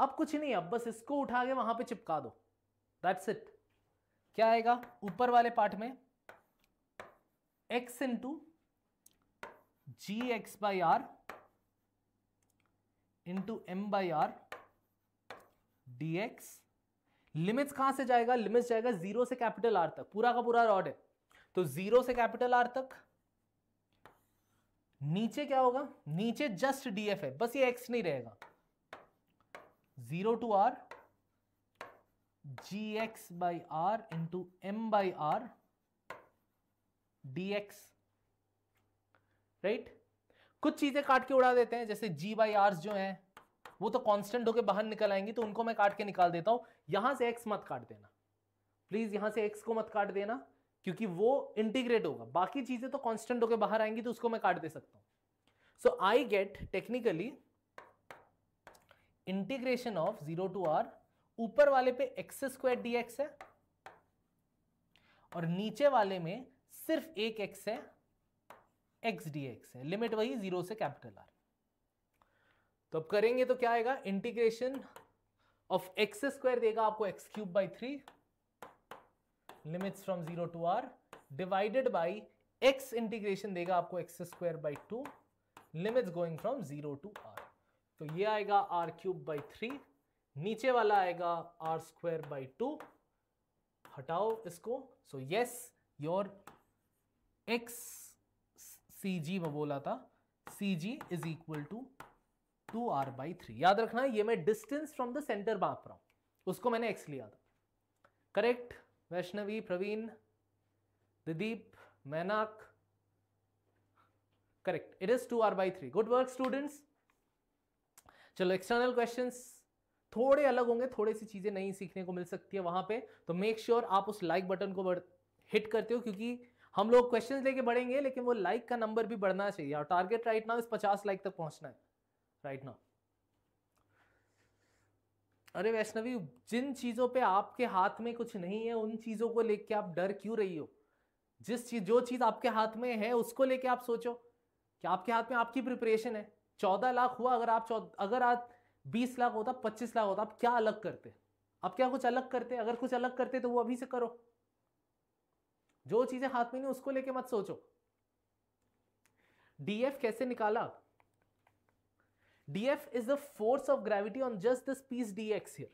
अब कुछ नहीं अब बस इसको उठा के वहां पे चिपका दो दैट्स इट क्या आएगा ऊपर वाले पार्ट में x into g x by r into m by r d x limits कहां से जाएगा लिमिट्स जाएगा जीरो से कैपिटल आर तक पूरा का पूरा रॉड है तो जीरो से कैपिटल आर तक नीचे क्या होगा नीचे जस्ट डीएफ है बस ये एक्स नहीं रहेगा zero to r g x by r into m by r d x right कुछ चीजें काट के उड़ा देते हैं जैसे जी बाई आर जो है वो तो कांस्टेंट होकर बाहर निकल आएंगी तो उनको मैं काट के निकाल देता हूं यहां से एक्स मत काट देना प्लीज यहां से एक्स को मत काट देना क्योंकि वो इंटीग्रेट होगा बाकी चीजें तो कांस्टेंट होकर बाहर आएंगी तो उसको मैं काट दे सकता हूं so I get technically integration of zero to r ऊपर वाले पे एक्स स्क्वायर डी एक्स है और नीचे वाले में सिर्फ एक एक्स है एक्स डी एक्स है लिमिट वही जीरो से कैपिटल आर तो अब करेंगे तो क्या आएगा इंटीग्रेशन ऑफ एक्स स्क्वायर देगा आपको x cube by three limits from zero to r divided by x integration देगा आपको x square by two limits going from zero to are तो ये आएगा आर क्यूब बाई थ्री नीचे वाला आएगा आर स्क्वायर बाई टू हटाओ इसको so yes your x C g में बोला था c ji is equal to two are by three याद रखना ये मैं डिस्टेंस फ्रॉम द सेंटर माप रहा हूं उसको मैंने एक्स लिया था correct Vaishnavi Praveen Dideep Mainak correct it is two are by three good work students चलो एक्सटर्नल क्वेश्चन थोड़े अलग होंगे थोड़ी सी चीज़ें नहीं सीखने को मिल सकती है वहां पे तो मेक श्योर sure आप उस लाइक बटन को हिट करते हो क्योंकि हम लोग क्वेश्चन लेके बढ़ेंगे लेकिन वो लाइक का नंबर भी बढ़ना चाहिए और टारगेट राइट नाउ इस पचास लाइक तक पहुंचना है राइट नाउ अरे वैष्णवी जिन चीज़ों पे आपके हाथ में कुछ नहीं है उन चीज़ों को लेके आप डर क्यों रही हो जिस चीज जो चीज़ आपके हाथ में है उसको लेके आप सोचो कि आपके हाथ में आपकी प्रिपरेशन है चौदह लाख हुआ अगर आप अगर आप बीस लाख होता पच्चीस लाख होता आप क्या अलग करते आप क्या कुछ अलग करते अगर कुछ अलग करते तो वो अभी से करो जो चीजें हाथ में नहीं उसको लेके मत सोचो डीएफ कैसे निकाला df is the force of gravity on just this piece dx here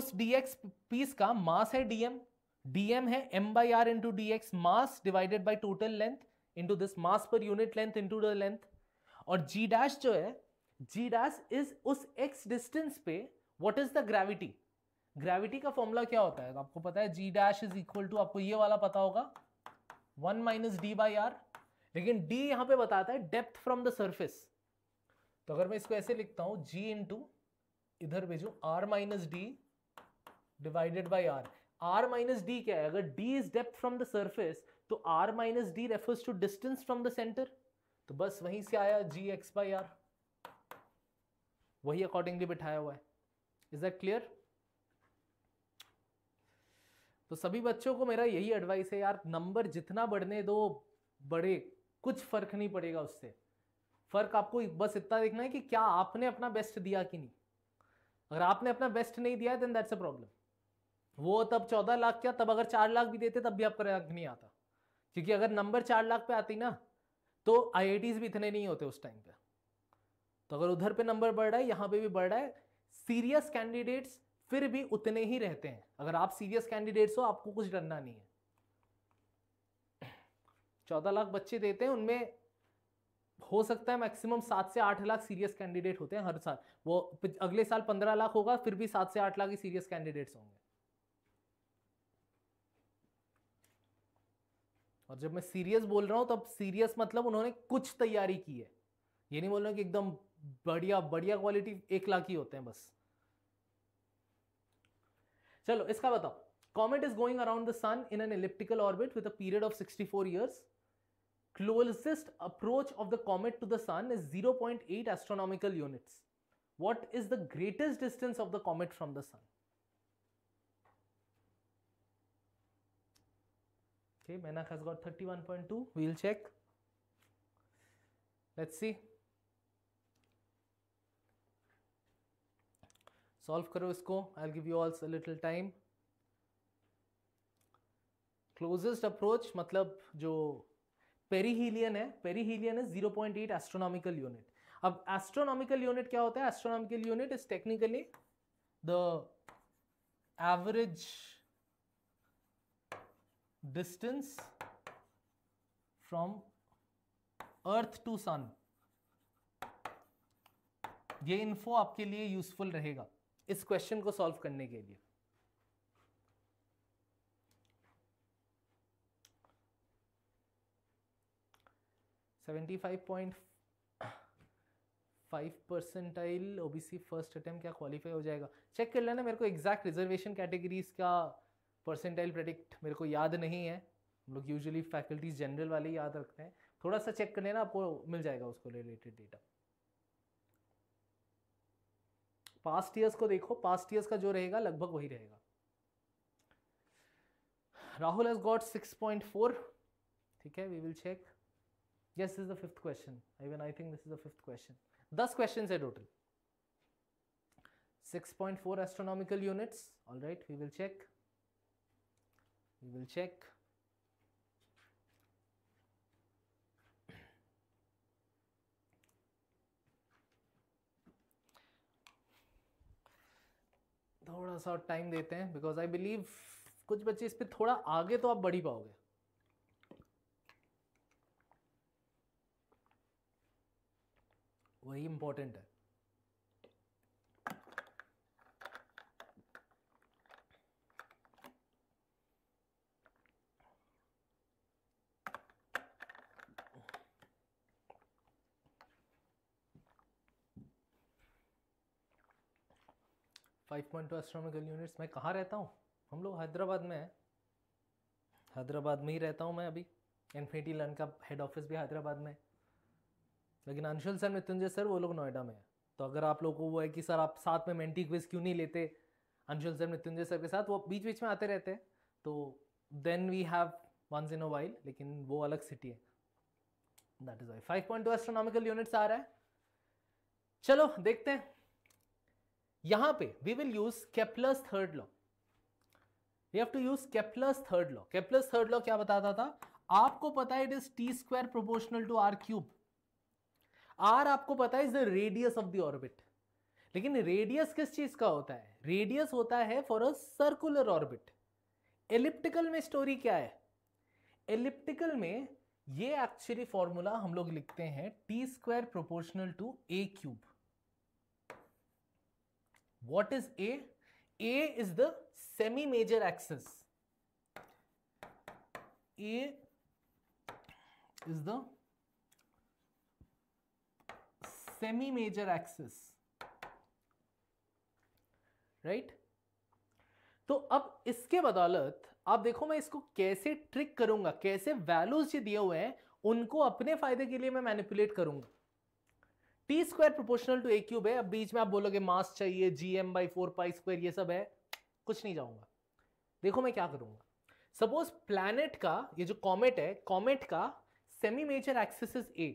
उस dx पीस का मास है dm dm है m by r into dx mass divided by total length into this mass per unit length into the length और g dash जो है जी dash is उस x distance पे what is the gravity gravity का formula क्या होता है आपको पता है जी डैश इज इक्वल टू आपको ये वाला पता होगा one minus d by are लेकिन डी यहां पे बताता है डेप्थ फ्रॉम द सर्फेस तो अगर मैं इसको ऐसे लिखता हूं जी इंटू इधर भेजू r minus d divided by are r minus d क्या है अगर d is depth from the surface तो r minus d refers to distance from the centre तो बस वहीं से आया जी एक्स बाई आर वही अकॉर्डिंगली बिठाया हुआ है इज दैट क्लियर तो सभी बच्चों को मेरा यही एडवाइस है यार नंबर जितना बढ़ने दो बढ़े कुछ फर्क नहीं पड़ेगा उससे फर्क आपको बस इतना देखना है कि क्या आपने अपना बेस्ट दिया कि नहीं अगर आपने अपना बेस्ट नहीं दिया देन दैट्स अ प्रॉब्लम वो तब चौदह लाख क्या तब अगर चार लाख भी देते तब भी आपका रैंक नहीं आता क्योंकि अगर नंबर चार लाख पे आती ना तो आई भी इतने नहीं होते उस टाइम पे तो अगर उधर पे नंबर बढ़ रहा है यहां पे भी बढ़ रहा है सीरियस कैंडिडेट्स फिर भी उतने ही रहते हैं अगर आप सीरियस कैंडिडेट्स हो आपको कुछ डरना नहीं है चौदह लाख बच्चे देते हैं उनमें हो सकता है मैक्सिमम सात से आठ लाख सीरियस कैंडिडेट होते हैं हर साल वो अगले साल पंद्रह लाख होगा फिर भी सात से आठ लाख ही सीरियस कैंडिडेट्स होंगे और जब मैं सीरियस बोल रहा हूँ तब सीरियस मतलब उन्होंने कुछ तैयारी की है ये नहीं बोल रहा कि एकदम बढ़िया बढ़िया क्वालिटी एक लाख ही होते हैं बस चलो इसका बताओ comet is going around the sun in an elliptical orbit with a period of 64 four years closest approach of the comet to the sun is 0.8 astronomical units What is the greatest distance of the comet from the sun Okay, Menak has got 31.2. We'll check. Let's see. Solve करो इसको I give you all's little time closest approach मतलब जो perihelion है perihelion is 0.8 astronomical unit अब astronomical unit क्या होता है astronomical unit is technically the average distance from earth to sun ये इन्फो आपके लिए यूजफुल रहेगा इस क्वेश्चन को सॉल्व करने के लिए seventy five point five percentile OBC first attempt क्या क्वालिफाई हो जाएगा चेक कर लेना मेरे को एग्जैक्ट रिजर्वेशन कैटेगरीज का परसेंटाइल प्रेडिक्ट मेरे को याद नहीं है हम लोग यूजली फैकल्टीज जनरल वाले ही याद रखते हैं थोड़ा सा चेक कर लेना आपको मिल जाएगा उसको रिलेटेड डेटा पास्ट ईयर्स को देखो पास्ट ईयर्स का जो रहेगा लगभग वही रहेगा राहुल हैज गॉट 6.4 ठीक है we will check yes is the fifth question I one I think this is the fifth question दस क्वेश्चन है total 6.4 astronomical units all right we will check 6.4 we will check थोड़ा सा time देते हैं because I believe कुछ बच्चे इस पर थोड़ा आगे तो आप बढ़ी पाओगे वही इम्पोर्टेंट है five point two astronomical units मैं कहाँ रहता हूँ हम लोग हैदराबाद में हैं हैदराबाद में ही रहता हूँ मैं अभी इन्फिनिटी लर्न का हेड ऑफिस भी हैदराबाद में लेकिन अंशुल सर मृत्युंजय सर वो लोग नोएडा में है तो अगर आप लोगों को वो है कि सर आप साथ में मेंटी क्विज क्यों नहीं लेते अंशुल सर मृत्युंजय सर के साथ वो बीच बीच में आते रहते हैं तो then we have once in a while लेकिन वो अलग सिटी है that is why five point two astronomical units आ रहा है चलो देखते हैं यहां पे we will use Kepler's third law we have to use Kepler's third law Kepler's third law क्या बताता था आपको पता है it is t square proportional to are cube r आपको पता है is the radius of the orbit लेकिन रेडियस किस चीज का होता है रेडियस होता है for a circular orbit elliptical में स्टोरी क्या है एलिप्टिकल में ये एक्चुअली फॉर्मूला हम लोग लिखते हैं t square proportional to a cube What is A? A is the semi-major axis. A is the semi-major axis. Right right? तो अब इसके बदौलत आप देखो मैं इसको कैसे ट्रिक करूंगा कैसे वैल्यूज जो दिए हुए हैं उनको अपने फायदे के लिए मैं मैनिपुलेट करूंगा t square proportional to a cube है अब बीच में आप बोलोगे मास चाहिए g M by four pi square ये सब है कुछ नहीं जाऊंगा देखो मैं क्या करूंगा सपोज प्लैनेट का ये जो कॉमेट है कॉमेट का semi major axis is a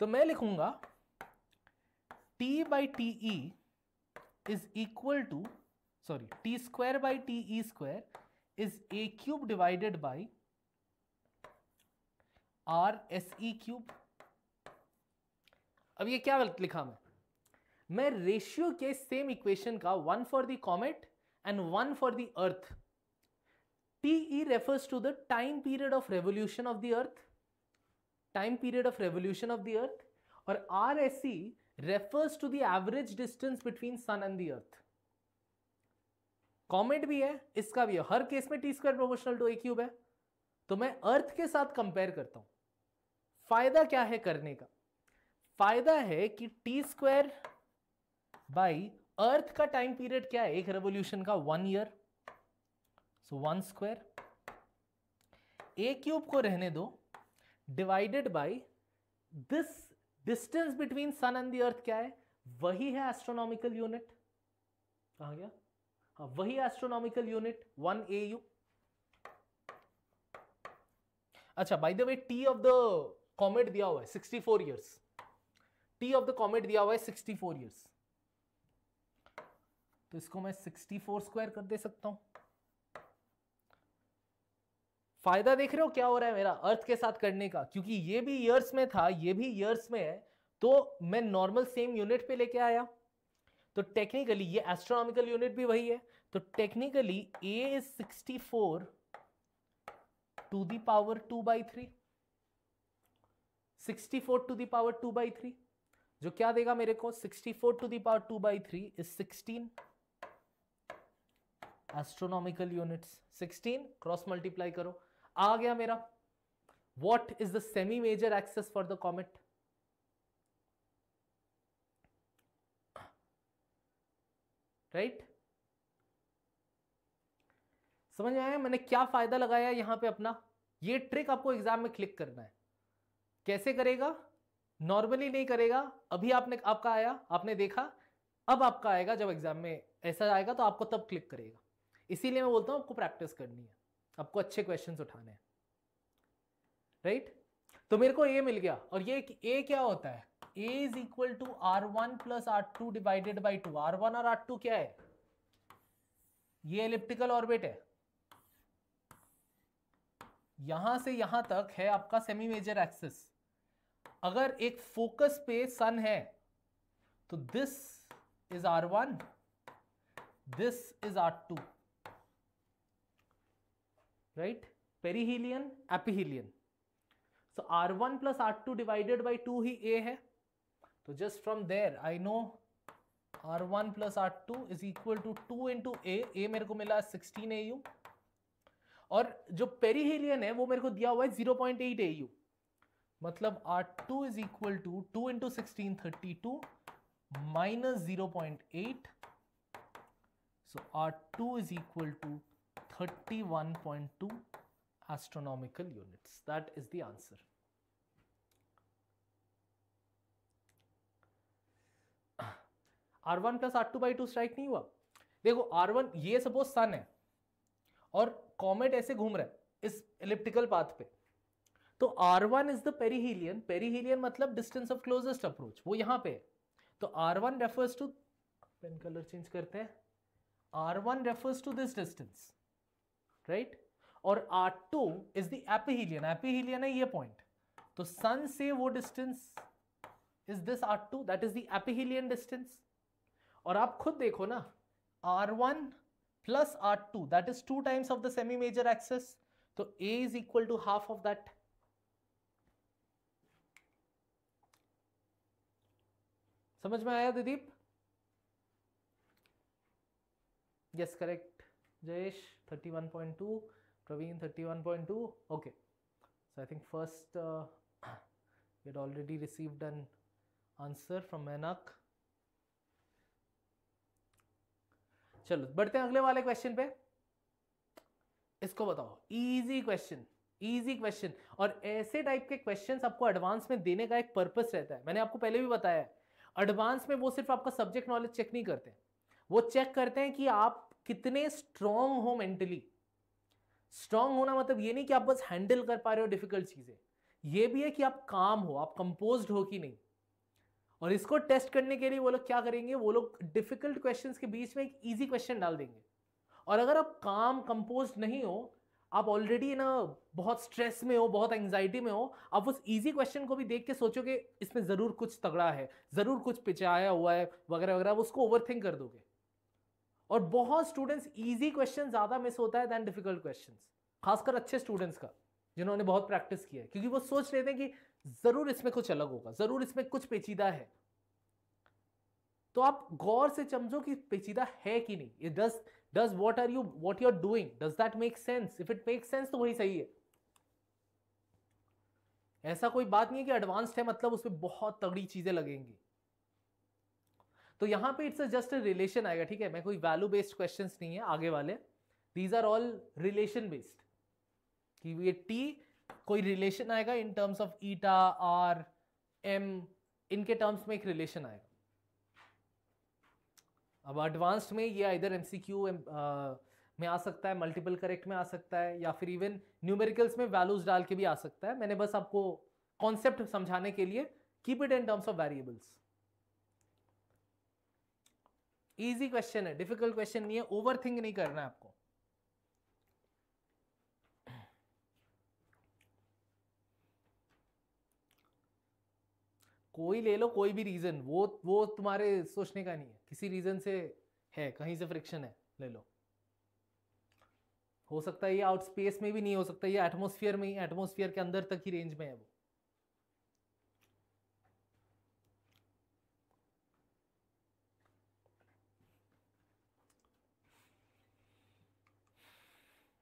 तो मैं लिखूंगा t by t e is equal to sorry t square by t e square is a cube divided by r s e cube अब ये क्या लिखा मैं मैं रेशियो के सेम इक्वेशन का one for the comet and one for the earth t e refers to the time period of revolution of the earth time period of revolution of the earth और r s c refers to the average distance between sun and the earth comet भी है इसका भी है हर case में t square proportional to a cube है तो मैं अर्थ के साथ कंपेयर करता हूं फायदा क्या है करने का फायदा है कि टी स्क्वायर बाई अर्थ का टाइम पीरियड क्या है एक रेवोल्यूशन का one year so one square a cube को रहने दो divided by this distance between sun and the earth क्या है वही है एस्ट्रोनॉमिकल यूनिट कहा गया हाँ वही astronomical unit one A U अच्छा by the way t of the comet दिया हुआ है sixty four years t of the comet दिया हुआ है सिक्सटी फोर ईयर्स तो इसको मैं सिक्सटी फोर स्क्वायर कर दे सकता हूं फायदा देख रहे हो क्या हो रहा है मेरा अर्थ के साथ करने का क्योंकि ये भी ईयर्स में था ये भी ईयर्स में है तो मैं नॉर्मल सेम यूनिट पे लेके आया तो टेक्निकली ये एस्ट्रोनॉमिकल यूनिट भी वही है तो technically a is sixty four to the power two by three sixty four to the power two by three जो क्या देगा मेरे को 64 to the power two by three is 16 astronomical units 16 cross multiply करो आ गया मेरा what is the semi major axis for the comet right समझ में आया मैंने क्या फायदा लगाया यहां पे अपना ये ट्रिक आपको एग्जाम में क्लिक करना है कैसे करेगा नॉर्मली नहीं करेगा अभी आपने आपका आया आपने देखा अब आपका आएगा जब एग्जाम में ऐसा आएगा तो आपको तब क्लिक करेगा इसीलिए मैं बोलता हूं आपको प्रैक्टिस करनी है आपको अच्छे क्वेश्चन उठाने हैं राइट तो मेरे को ए मिल गया और ये ए क्या होता है a is equal to are one plus are two divided by two are one और आर टू क्या है ये एलिप्टिकल ऑर्बिट है यहां से यहां तक है आपका सेमी मेजर एक्सिस अगर एक फोकस पे सन है तो this is r one this is are two right perihelion aphelion so r one plus are two divided by two ही ए है तो just from there I know r one plus are two is equal to two into a a मेरे को मिला sixteen A you और जो perihelion है वो मेरे को दिया हुआ है zero point eight A U मतलब r two is equal to two into sixteen thirty two minus zero point eight so two is equal to 31.2 astronomical units that is the r r1 plus are two by two strike नहीं हुआ देखो r1 ये suppose सन है और comet ऐसे घूम रहा है इस इलिप्टिकल पाथ पे तो R1 is the perihelion perihelion मतलब डिस्टेंस ऑफ क्लोजेस्ट अप्रोच वो यहां पे तो R1 one refers to pen colour change करते हैं R1 one refers to this distance right और R2 two is the aphelion aphelion है ये पॉइंट तो सन से वो distance is this r two that is the aphelion distance और आप खुद देखो ना r one plus are two that is two times of the semi major axis तो a is equal to half of that समझ में आया Dideep yes correct Jayesh 31.2 Praveen 31.2 okay so i think first uh, [CLEARS THROAT] we had already received an answer from चलो बढ़ते हैं अगले वाले question पे इसको बताओ इजी क्वेश्चन इजी क्वेश्चन और ऐसे टाइप के क्वेश्चंस आपको एडवांस में देने का एक पर्पस रहता है मैंने आपको पहले भी बताया है एडवांस में वो सिर्फ आपका सब्जेक्ट नॉलेज चेक नहीं करते वो चेक करते हैं कि आप कितने स्ट्रांग हो मेंटली स्ट्रांग होना मतलब ये नहीं कि आप बस हैंडल कर पा रहे हो डिफिकल्ट चीज़ें ये भी है कि आप काम हो आप कंपोज हो कि नहीं और इसको टेस्ट करने के लिए वो लोग क्या करेंगे वो लोग डिफिकल्ट क्वेश्चन के बीच में एक ईजी क्वेश्चन डाल देंगे और अगर आप काम कंपोज नहीं हो आप ऑलरेडी ना बहुत स्ट्रेस में हो बहुत एंग्जाइटी में हो आप उस इजी क्वेश्चन को भी देख के सोचो कि इसमें ज़रूर कुछ तगड़ा है ज़रूर कुछ पिचाया हुआ है वगैरह वगैरह आप उसको ओवरथिंक कर दोगे और बहुत स्टूडेंट्स इजी क्वेश्चन ज़्यादा मिस होता है दैन डिफिकल्ट क्वेश्चन खासकर अच्छे स्टूडेंट्स का जिन्होंने बहुत प्रैक्टिस किया है क्योंकि वो सोच रहे थे कि ज़रूर इसमें कुछ अलग होगा ज़रूर इसमें कुछ पेचीदा है तो आप गौर से समझो कि पेचीदा है कि नहीं ये does does what are you what you are doing does that make sense if it make sense तो वही सही है ऐसा कोई बात नहीं है कि एडवांस्ड है मतलब उसमें बहुत तगड़ी चीजें लगेंगी तो यहां पे इट्स जस्ट अ रिलेशन आएगा ठीक है मैं कोई वैल्यू बेस्ड क्वेश्चंस नहीं है आगे वाले these are all relation based कि ये टी कोई रिलेशन आएगा in terms of eta r m इनके टर्म्स में एक रिलेशन आएगा अब एडवांस्ड में या इधर एम सी क्यू में आ सकता है मल्टीपल करेक्ट में आ सकता है या फिर इवन न्यूमेरिकल्स में वैल्यूज डाल के भी आ सकता है मैंने बस आपको कॉन्सेप्ट समझाने के लिए keep it in terms of variables easy question है डिफिकल्ट क्वेश्चन नहीं है ओवर थिंक नहीं करना है आपको कोई ले लो कोई भी रीजन वो वो तुम्हारे सोचने का नहीं है किसी रीज़न से है कहीं से फ्रिक्शन है ले लो हो सकता है ये आउट स्पेस में भी नहीं हो सकता ये एटमोस्फियर में ही एटमोस्फियर के अंदर तक ही रेंज में है वो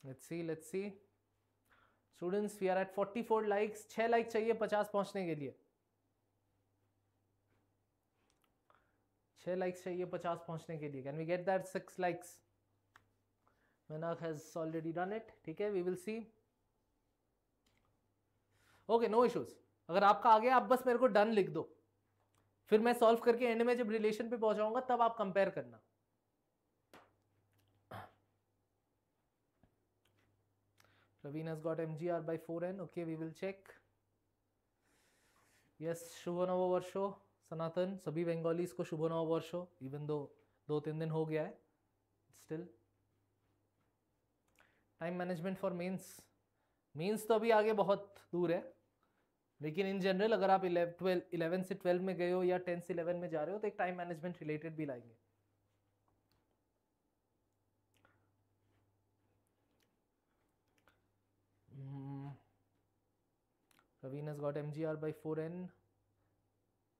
let's see let's see students we are at 44 likes छह लाइक चाहिए 50 पहुंचने के लिए छः लाइक्स चाहिए पचास पहुंचने के लिए can we get that six likes Mainak has already done it ठीक है we will see okay no issues अगर आपका आ गया आप बस मेरे को डन लिख दो फिर मैं सॉल्व करके एंड में जब रिलेशन पे पहुंचाऊंगा तब आप कंपेयर करना Praveen has got MGR by 4N. Okay, we will check. Yes, Shubhanava वर्षो सनातन सभी बंगालीज को शुभ नव वर्ष हो इवन दो दो तीन दिन हो गया है still time management for mains mains तो अभी आगे बहुत दूर है लेकिन इन जनरल अगर आप ट्वेल्व इलेवन से ट्वेल्व में गए हो या टेन से इलेवन में जा रहे हो तो एक टाइम मैनेजमेंट रिलेटेड भी लाएंगे hmm. Ravina's got MGR by 4N.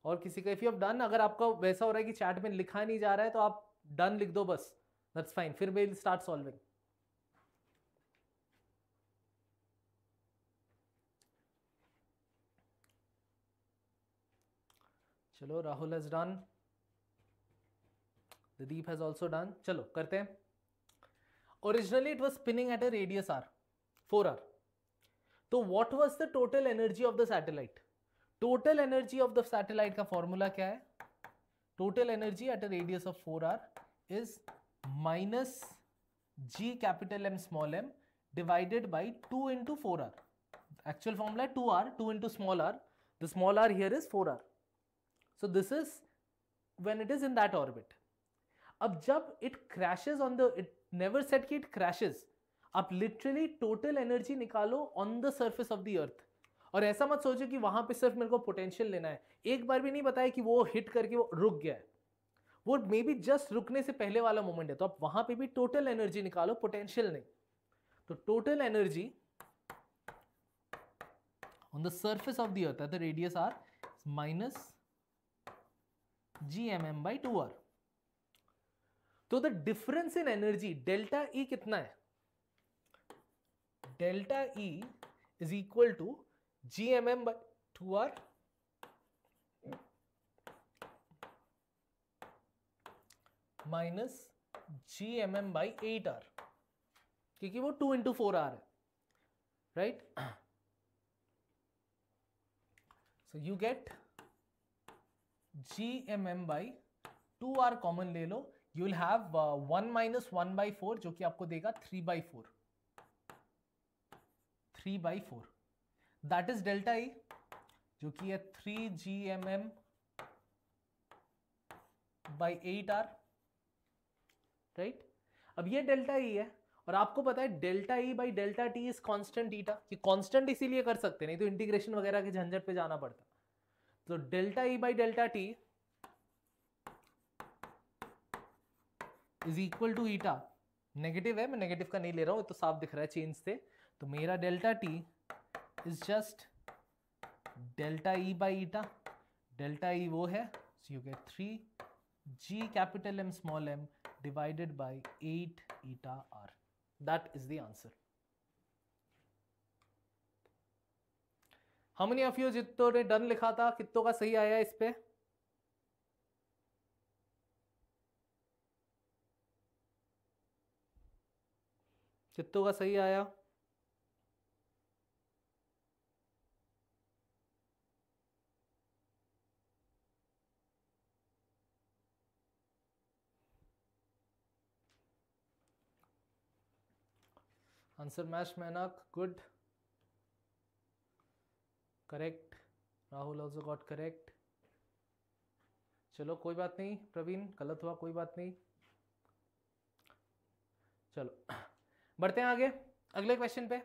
और किसी का इफ़ यू हैव डन अगर आपका वैसा हो रहा है कि चैट में लिखा नहीं जा रहा है तो आप डन लिख दो बस दैट्स फाइन फिर विल स्टार्ट सॉल्विंग चलो Rahul has done Deep has also done चलो करते हैं originally it was spinning at a radius R four R तो what was the total energy of the satellite total energy of the satellite का formula क्या है total energy at a radius of four R is minus G capital M small M divided by two into four are actual formula two R two into small R the small R here is four R so this is when it is in that orbit अब जब it crashes on the it never set की it crashes आप literally total energy निकालो on the surface of the earth और ऐसा मत सोचो कि वहां पे सिर्फ मेरे को पोटेंशियल लेना है एक बार भी नहीं बताया कि वो हिट करके वो रुक गया है वो मे बी जस्ट रुकने से पहले वाला मोमेंट है तो आप वहां पे भी टोटल एनर्जी निकालो पोटेंशियल नहीं तो total energy on the surface of the earth है radius R minus G M M by two are तो the difference in energy delta E कितना है delta E is equal to ji M M by two R minus G M M by eight R क्योंकि वो two into four R है right so you get G M M by two R common ले लो you will have one minus one by four जो कि आपको देगा three by four three by four that is delta E जो कि है three ji M M by eight R right अब ये डेल्टा ई e है और आपको पता है delta E by delta T is constant eta ये कॉन्स्टेंट इसीलिए कर सकते नहीं तो इंटीग्रेशन वगैरह के झंझट पे जाना पड़ता तो delta E by delta T is equal to eta negative है मैं नेगेटिव का नहीं ले रहा हूं तो साफ दिख रहा है चेंज से तो मेरा delta T is just delta E by eta delta E वो है so you get three G capital M small M divided by eight eta R that is the answer how many of you जितों ने done लिखा था कितों का सही आया इस पे कितों का सही आया आंसर मैश Mainak good correct Rahul also got correct चलो कोई बात नहीं प्रवीण गलत हुआ कोई बात नहीं चलो [COUGHS] बढ़ते हैं आगे अगले क्वेश्चन पे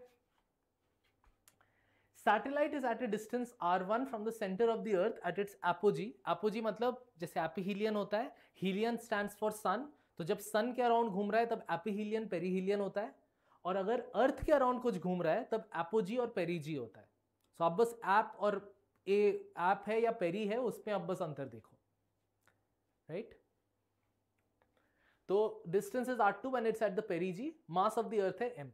satellite is at a distance R one from the centre of the earth at its apogee apogee मतलब जैसे एपीहीलियन होता है हीलियन स्टैंड फॉर सन तो जब सन के अराउंड घूम रहा है तब एपीहीलियन पेरीहीलियन होता है और अगर अर्थ के अराउंड कुछ घूम रहा है तब एपोजी और पेरीजी होता है सो आप बस ऐप और ए ऐप है या पेरी है उसमें आप बस अंतर देखो राइट तो distance is are two and it's at the perigee mass of the earth है M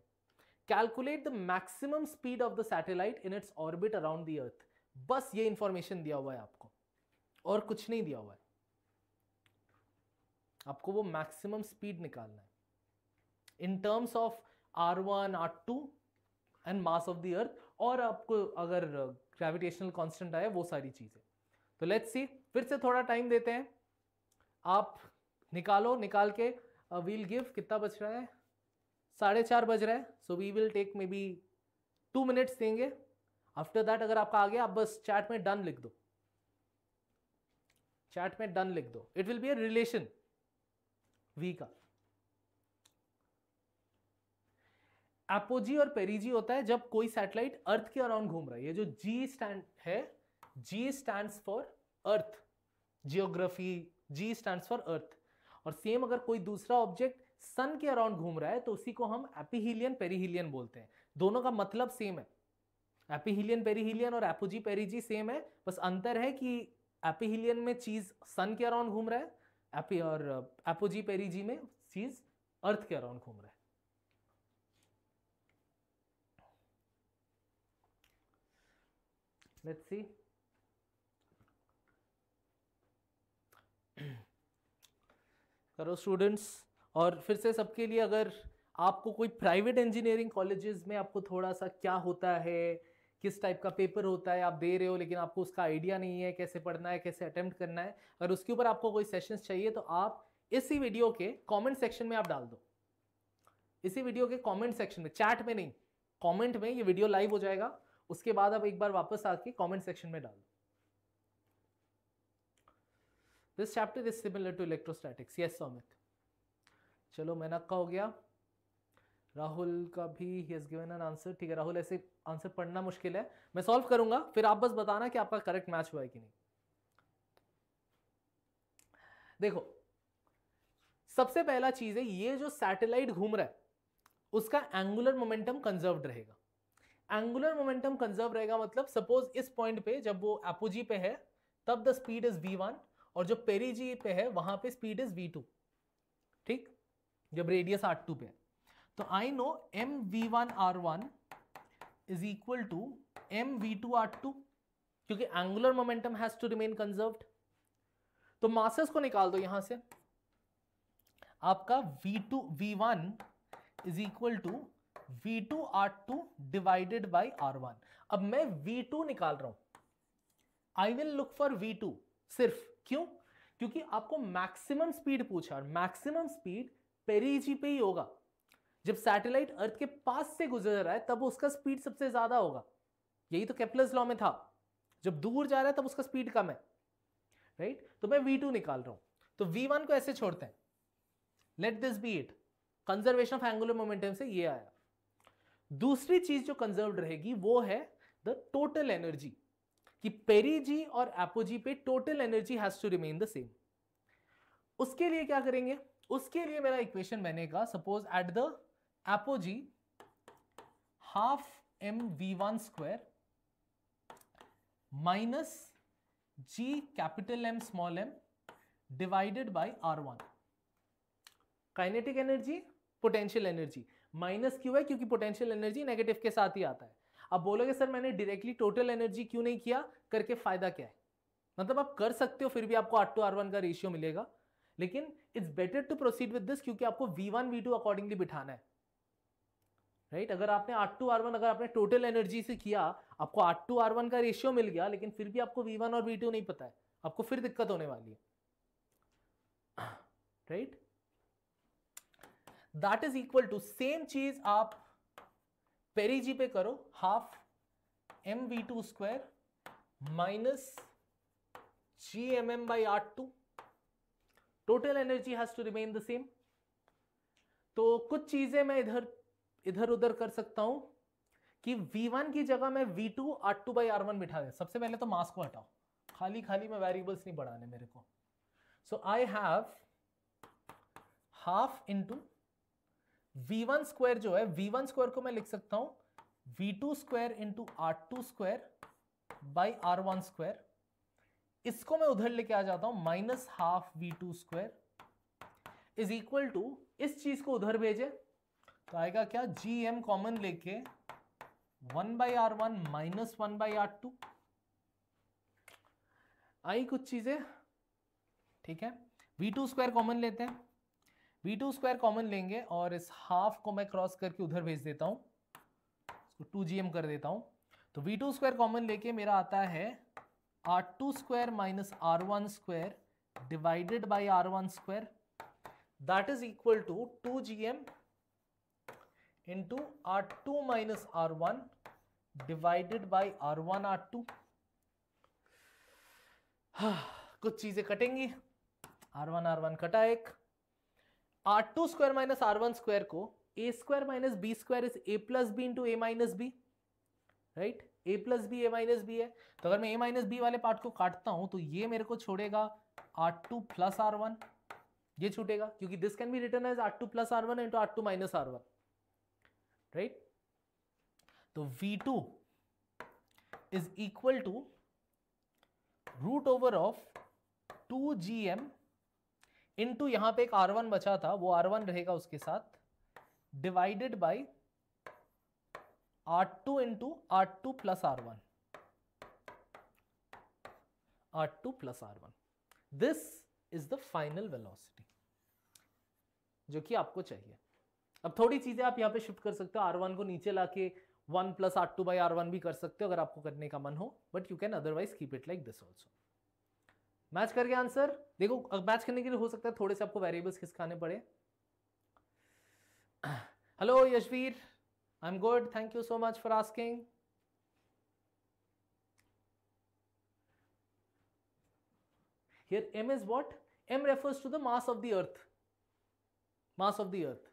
calculate the maximum speed of the satellite in its orbit around the earth बस ये इंफॉर्मेशन दिया हुआ है आपको और कुछ नहीं दिया हुआ है आपको वो मैक्सिमम स्पीड निकालना है in terms of R one R two and mass of the earth और आपको अगर ग्रेविटेशनल कांस्टेंट आया वो सारी चीज़ें तो लेट्स सी फिर से थोड़ा टाइम देते हैं आप निकालो निकाल के वील uh, गिव कितना बज रहा है साढ़े चार बज रहा है so we will take maybe two minutes देंगे आफ्टर दैट अगर आपका आ गया आप बस चैट में डन लिख दो चैट में डन लिख दो it will be a relation V का एपोजी और पेरीजी होता है जब कोई सैटेलाइट अर्थ के अराउंड घूम रहा है ये जो जी स्टैंड है G stand for earth geography G stand for earth और सेम अगर कोई दूसरा ऑब्जेक्ट सन के अराउंड घूम रहा है तो उसी को हम एपिहीलियन पेरीहीलियन बोलते हैं दोनों का मतलब सेम है एपिहीलियन पेरीहीलियन और एपोजी पेरीजी सेम है बस अंतर है कि एपिहीलियन में चीज सन के अराउंड घूम रहा है एपी और एपोजी पेरीजी में चीज अर्थ के अराउंड घूम रहा है let's see करो [CLEARS THROAT] स्टूडेंट्स और फिर से सबके लिए अगर आपको कोई प्राइवेट इंजीनियरिंग कॉलेजेस में आपको थोड़ा सा क्या होता है किस टाइप का पेपर होता है आप दे रहे हो लेकिन आपको उसका आइडिया नहीं है कैसे पढ़ना है कैसे अटेम्प्ट करना है अगर उसके ऊपर आपको कोई सेशंस चाहिए तो आप इसी वीडियो के कमेंट सेक्शन में आप डाल दो इसी वीडियो के कमेंट सेक्शन में चैट में नहीं कमेंट में ये वीडियो लाइव हो जाएगा उसके बाद आप एक बार वापस आके कमेंट सेक्शन में डाल दो this chapter is similar to electrostatics yes Soumik चलो मैनक का हो गया राहुल का भी ही हैज गिवन एन आंसर ठीक है राहुल ऐसे आंसर पढ़ना मुश्किल है मैं सॉल्व करूंगा फिर आप बस बताना कि आपका करेक्ट मैच हुआ है कि नहीं देखो सबसे पहला चीज है ये जो सैटेलाइट घूम रहा है उसका एंगुलर मोमेंटम कंजर्व्ड रहेगा एंगुलर मोमेंटम कंजर्व रहेगा मतलब सपोज इस पॉइंट पे जब वो एपोजी पे है तब the speed is V one और जो पेरीजी पे है वहां पे स्पीड इज वी टू ठीक जब रेडियस आर टू पे तो I know M V one R one is equal to M V two R two क्योंकि angular momentum has to remain conserved तो मासेस को निकाल दो यहां से आपका V two V one is equal to V two R two divided by R one अब मैं वी टू निकाल रहा हूं I will look for V two सिर्फ क्यों क्योंकि आपको मैक्सिमम स्पीड पूछा और मैक्सिमम स्पीड पेरीजी पे ही होगा जब सैटेलाइट अर्थ के पास से गुजर रहा है तब उसका स्पीड सबसे ज्यादा होगा यही तो कैप्लस लॉ में था जब दूर जा रहा है तब उसका स्पीड कम है राइट right? तो मैं वी टू निकाल रहा हूं तो वी वन को ऐसे छोड़ते हैं let this be it conservation of angular momentum से ये आया दूसरी चीज जो कंजर्व रहेगी वो है द टोटल एनर्जी कि पेरीजी और एपोजी पे total energy has to remain the same उसके लिए क्या करेंगे उसके लिए मेरा इक्वेशन बनेगा suppose at the apogee half M V one square minus G capital M small M divided by R one kinetic energy potential energy minus क्यों है क्योंकि पोटेंशियल एनर्जी नेगेटिव के साथ ही आता है अब बोलोगे सर मैंने डायरेक्टली टोटल एनर्जी क्यों नहीं किया करके फायदा क्या है मतलब आप कर सकते हो फिर भी आपको आर टू आर वन का रेशियो मिलेगा लेकिन it's better to proceed with this क्योंकि आपको V one V two accordingly बिठाना है राइट right? अगर आपने आर टू आर वन अगर आपने टोटल एनर्जी से किया आपको आर टू आर वन का रेशियो मिल गया लेकिन फिर भी आपको वी वन और वी टू नहीं पता है आपको फिर दिक्कत होने वाली है right [CLEARS THROAT] right? That is equal to same चीज आप पेरीजी पे करो half M V two square minus G M M by R two total energy has to remain the same तो कुछ चीजें मैं इधर इधर उधर कर सकता हूं कि V1 की जगह मैं V2 two R two by R one बिठा दे सबसे पहले तो मास को हटाओ खाली खाली मैं वेरिएबल्स नहीं बढ़ाने मेरे को so I have half into V one square जो है वी वन स्क्वायर को मैं लिख सकता हूं V two square into R two square by R one square इसको मैं उधर लेके आ जाता हूं minus half V two square is equal to इस चीज को उधर भेजे तो आएगा क्या जी एम कॉमन लेके one by R one minus one by R two I कुछ चीजें ठीक है वी टू स्क्वायर कॉमन लेते हैं बी टू स्क्वायर कॉमन लेंगे और इस हाफ को मैं क्रॉस करके उधर भेज देता हूँ इसको टू जी कर देता हूँ तो वी टू स्क्वायर कॉमन लेके मेरा आता है R two square minus R one square divided by R one square that is equal to two ji M in to R two minus R one divided by R one R two कुछ चीजें कटेंगी R one R one कटा एक R two square minus R one square को A square minus B square is A plus B into A minus B right A plus B A minus B है तो अगर मैं A minus B वाले part को काटता हूं तो ये मेरे को छोड़ेगा R two plus R one ये छूटेगा क्योंकि this can be written as R two plus R one into R two minus R one right तो V two is equal to root over of two ji M into यहां पे एक R1 बचा था वो R1 रहेगा उसके साथ divided by R two into R two plus R one R two plus R one this is the final velocity जो कि आपको चाहिए अब थोड़ी चीजें आप यहां पे शिफ्ट कर सकते हो आर वन को नीचे लाके one plus are two by R one भी कर सकते हो अगर आपको करने का मन हो but you can otherwise keep it like this also match करके आंसर देखो अब मैच करने के लिए हो सकता है थोड़े से आपको वेरिएबल्स खिसकाने पड़े hello Yashveer I am good thank you so much for asking here M is what M refers to the mass of the earth mass of the earth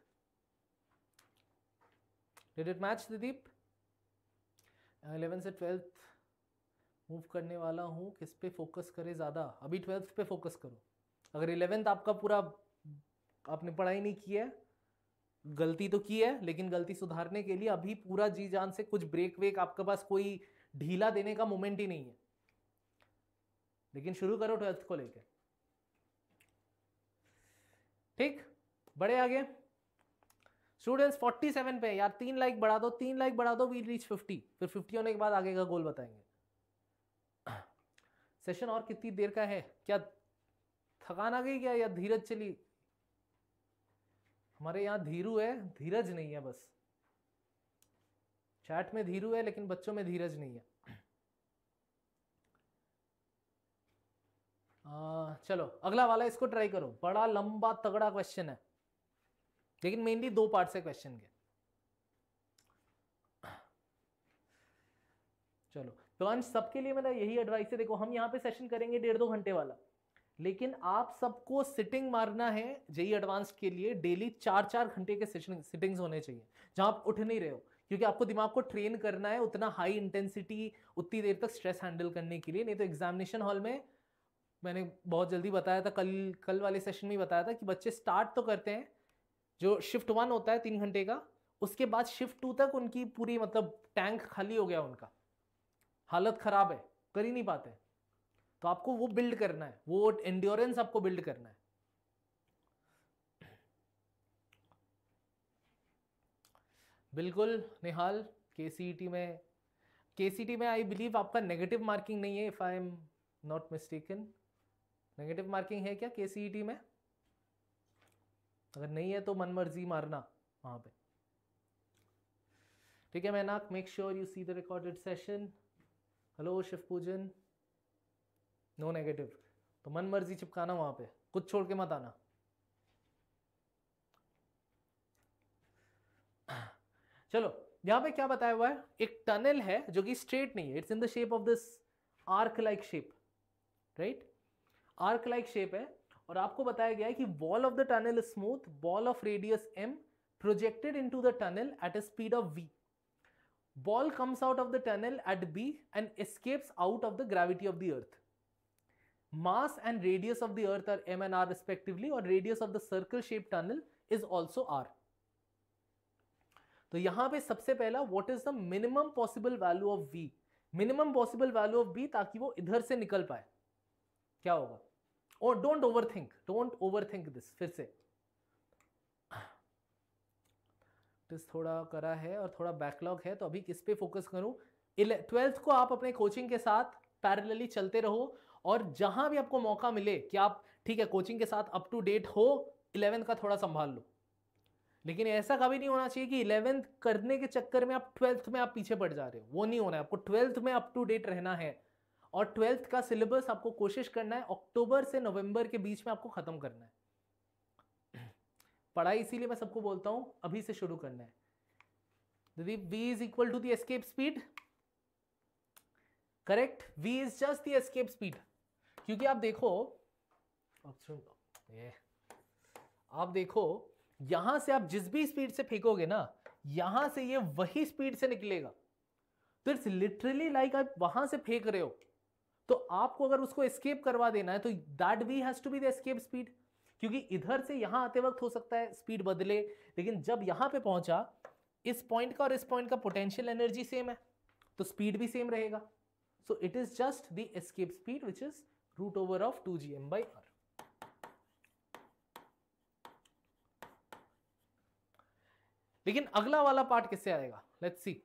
did it match Deep eleventh से twelfth move करने वाला हूँ किस पे focus करें ज़्यादा अभी twelfth पे फोकस करो अगर इलेवेंथ आपका पूरा आपने पढ़ाई नहीं की है गलती तो की है लेकिन गलती सुधारने के लिए अभी पूरा जी जान से कुछ ब्रेक वेक आपके पास कोई ढीला देने का मोमेंट ही नहीं है लेकिन शुरू करो ट्वेल्थ को लेकर ठीक बड़े आगे स्टूडेंट्स 47 पे यार तीन लाइक बढ़ा दो तीन लाइक बढ़ा दो वी रीच 50 फिर 50 होने के बाद आगे का गोल बताएंगे सेशन और कितनी देर का है क्या थकान आ गई क्या या धीरज चली हमारे यहाँ धीरू है धीरज नहीं है बस चैट में धीरू है लेकिन बच्चों में धीरज नहीं है आ, चलो अगला वाला इसको ट्राई करो बड़ा लंबा तगड़ा क्वेश्चन है लेकिन मेनली दो पार्ट से क्वेश्चन के चलो प्लांट तो सबके लिए मेरा यही एडवाइस है देखो हम यहाँ पे सेशन करेंगे डेढ़ दो घंटे वाला लेकिन आप सबको सिटिंग मारना है जेई एडवांस के लिए डेली चार चार घंटे के सेशन सिटिंग्स होने चाहिए जहाँ आप उठ नहीं रहे हो क्योंकि आपको दिमाग को ट्रेन करना है उतना हाई इंटेंसिटी उतनी देर तक स्ट्रेस हैंडल करने के लिए नहीं तो एग्जामिनेशन हॉल में मैंने बहुत जल्दी बताया था कल कल वाले सेशन में बताया था कि बच्चे स्टार्ट तो करते हैं जो शिफ्ट वन होता है तीन घंटे का उसके बाद शिफ्ट टू तक उनकी पूरी मतलब टैंक खाली हो गया उनका हालत ख़राब है कर ही नहीं पाते तो आपको वो बिल्ड करना है वो एंड्योरेंस आपको बिल्ड करना है बिल्कुल निहाल के e में के e में आई बिलीव आपका नेगेटिव मार्किंग नहीं है if I am not mistaken negative marking है क्या के e में अगर नहीं है तो मन मर्जी मारना वहां पे ठीक है Mainak make sure you see the recorded session hello Shiv Pujan no negative तो मन मर्जी चिपकाना वहां पे कुछ छोड़ के मत आना चलो यहाँ पे क्या बताया हुआ है एक टनल है जो कि स्ट्रेट नहीं है it's in the shape of this arc like shape right arc like shape है और आपको बताया गया है कि wall of the tunnel smooth ball of radius M projected into the tunnel at a speed of V ball comes out of the tunnel at B and escapes out of the gravity of the earth mass and radius of the earth are M and are respectively और radius of the circle shape tunnel is also R तो यहां पे सबसे पहला what is the minimum possible value of B minimum possible value of B ताकि वो इधर से निकल पाए क्या होगा और don't over think don't over think this फिर से प्रैक्टिस थोड़ा करा है और थोड़ा बैकलॉग है तो अभी किस पे फोकस करूँ ट्वेल्थ को आप अपने कोचिंग के साथ पैरेलली चलते रहो और जहाँ भी आपको मौका मिले कि आप ठीक है कोचिंग के साथ अप टू डेट हो इलेवेंथ का थोड़ा संभाल लो लेकिन ऐसा कभी नहीं होना चाहिए कि इलेवेंथ करने के चक्कर में आप ट्वेल्थ में आप पीछे पड़ जा रहे हो वो नहीं होना है आपको ट्वेल्थ में अप टू डेट रहना है और ट्वेल्थ का सिलेबस आपको कोशिश करना है अक्टूबर से नवंबर के बीच में आपको ख़त्म करना है पढ़ाई इसीलिए मैं सबको बोलता हूँ अभी से शुरू करना है दीदी V is equal to the escape speed correct V is just the escape speed क्योंकि आप देखो ये आप देखो यहां से आप जिस भी स्पीड से फेंकोगे ना यहां से ये वही स्पीड से निकलेगा तो इट्स लिटरली लाइक आप वहां से फेंक रहे हो तो आपको अगर उसको एस्केप करवा देना है तो that V has to be the escape speed क्योंकि इधर से यहां आते वक्त हो सकता है स्पीड बदले लेकिन जब यहां पे पहुंचा इस पॉइंट का और इस पॉइंट का पोटेंशियल एनर्जी सेम है तो स्पीड भी सेम रहेगा so it is just the escape speed which is root over of two G M by are लेकिन अगला वाला पार्ट किससे आएगा let's see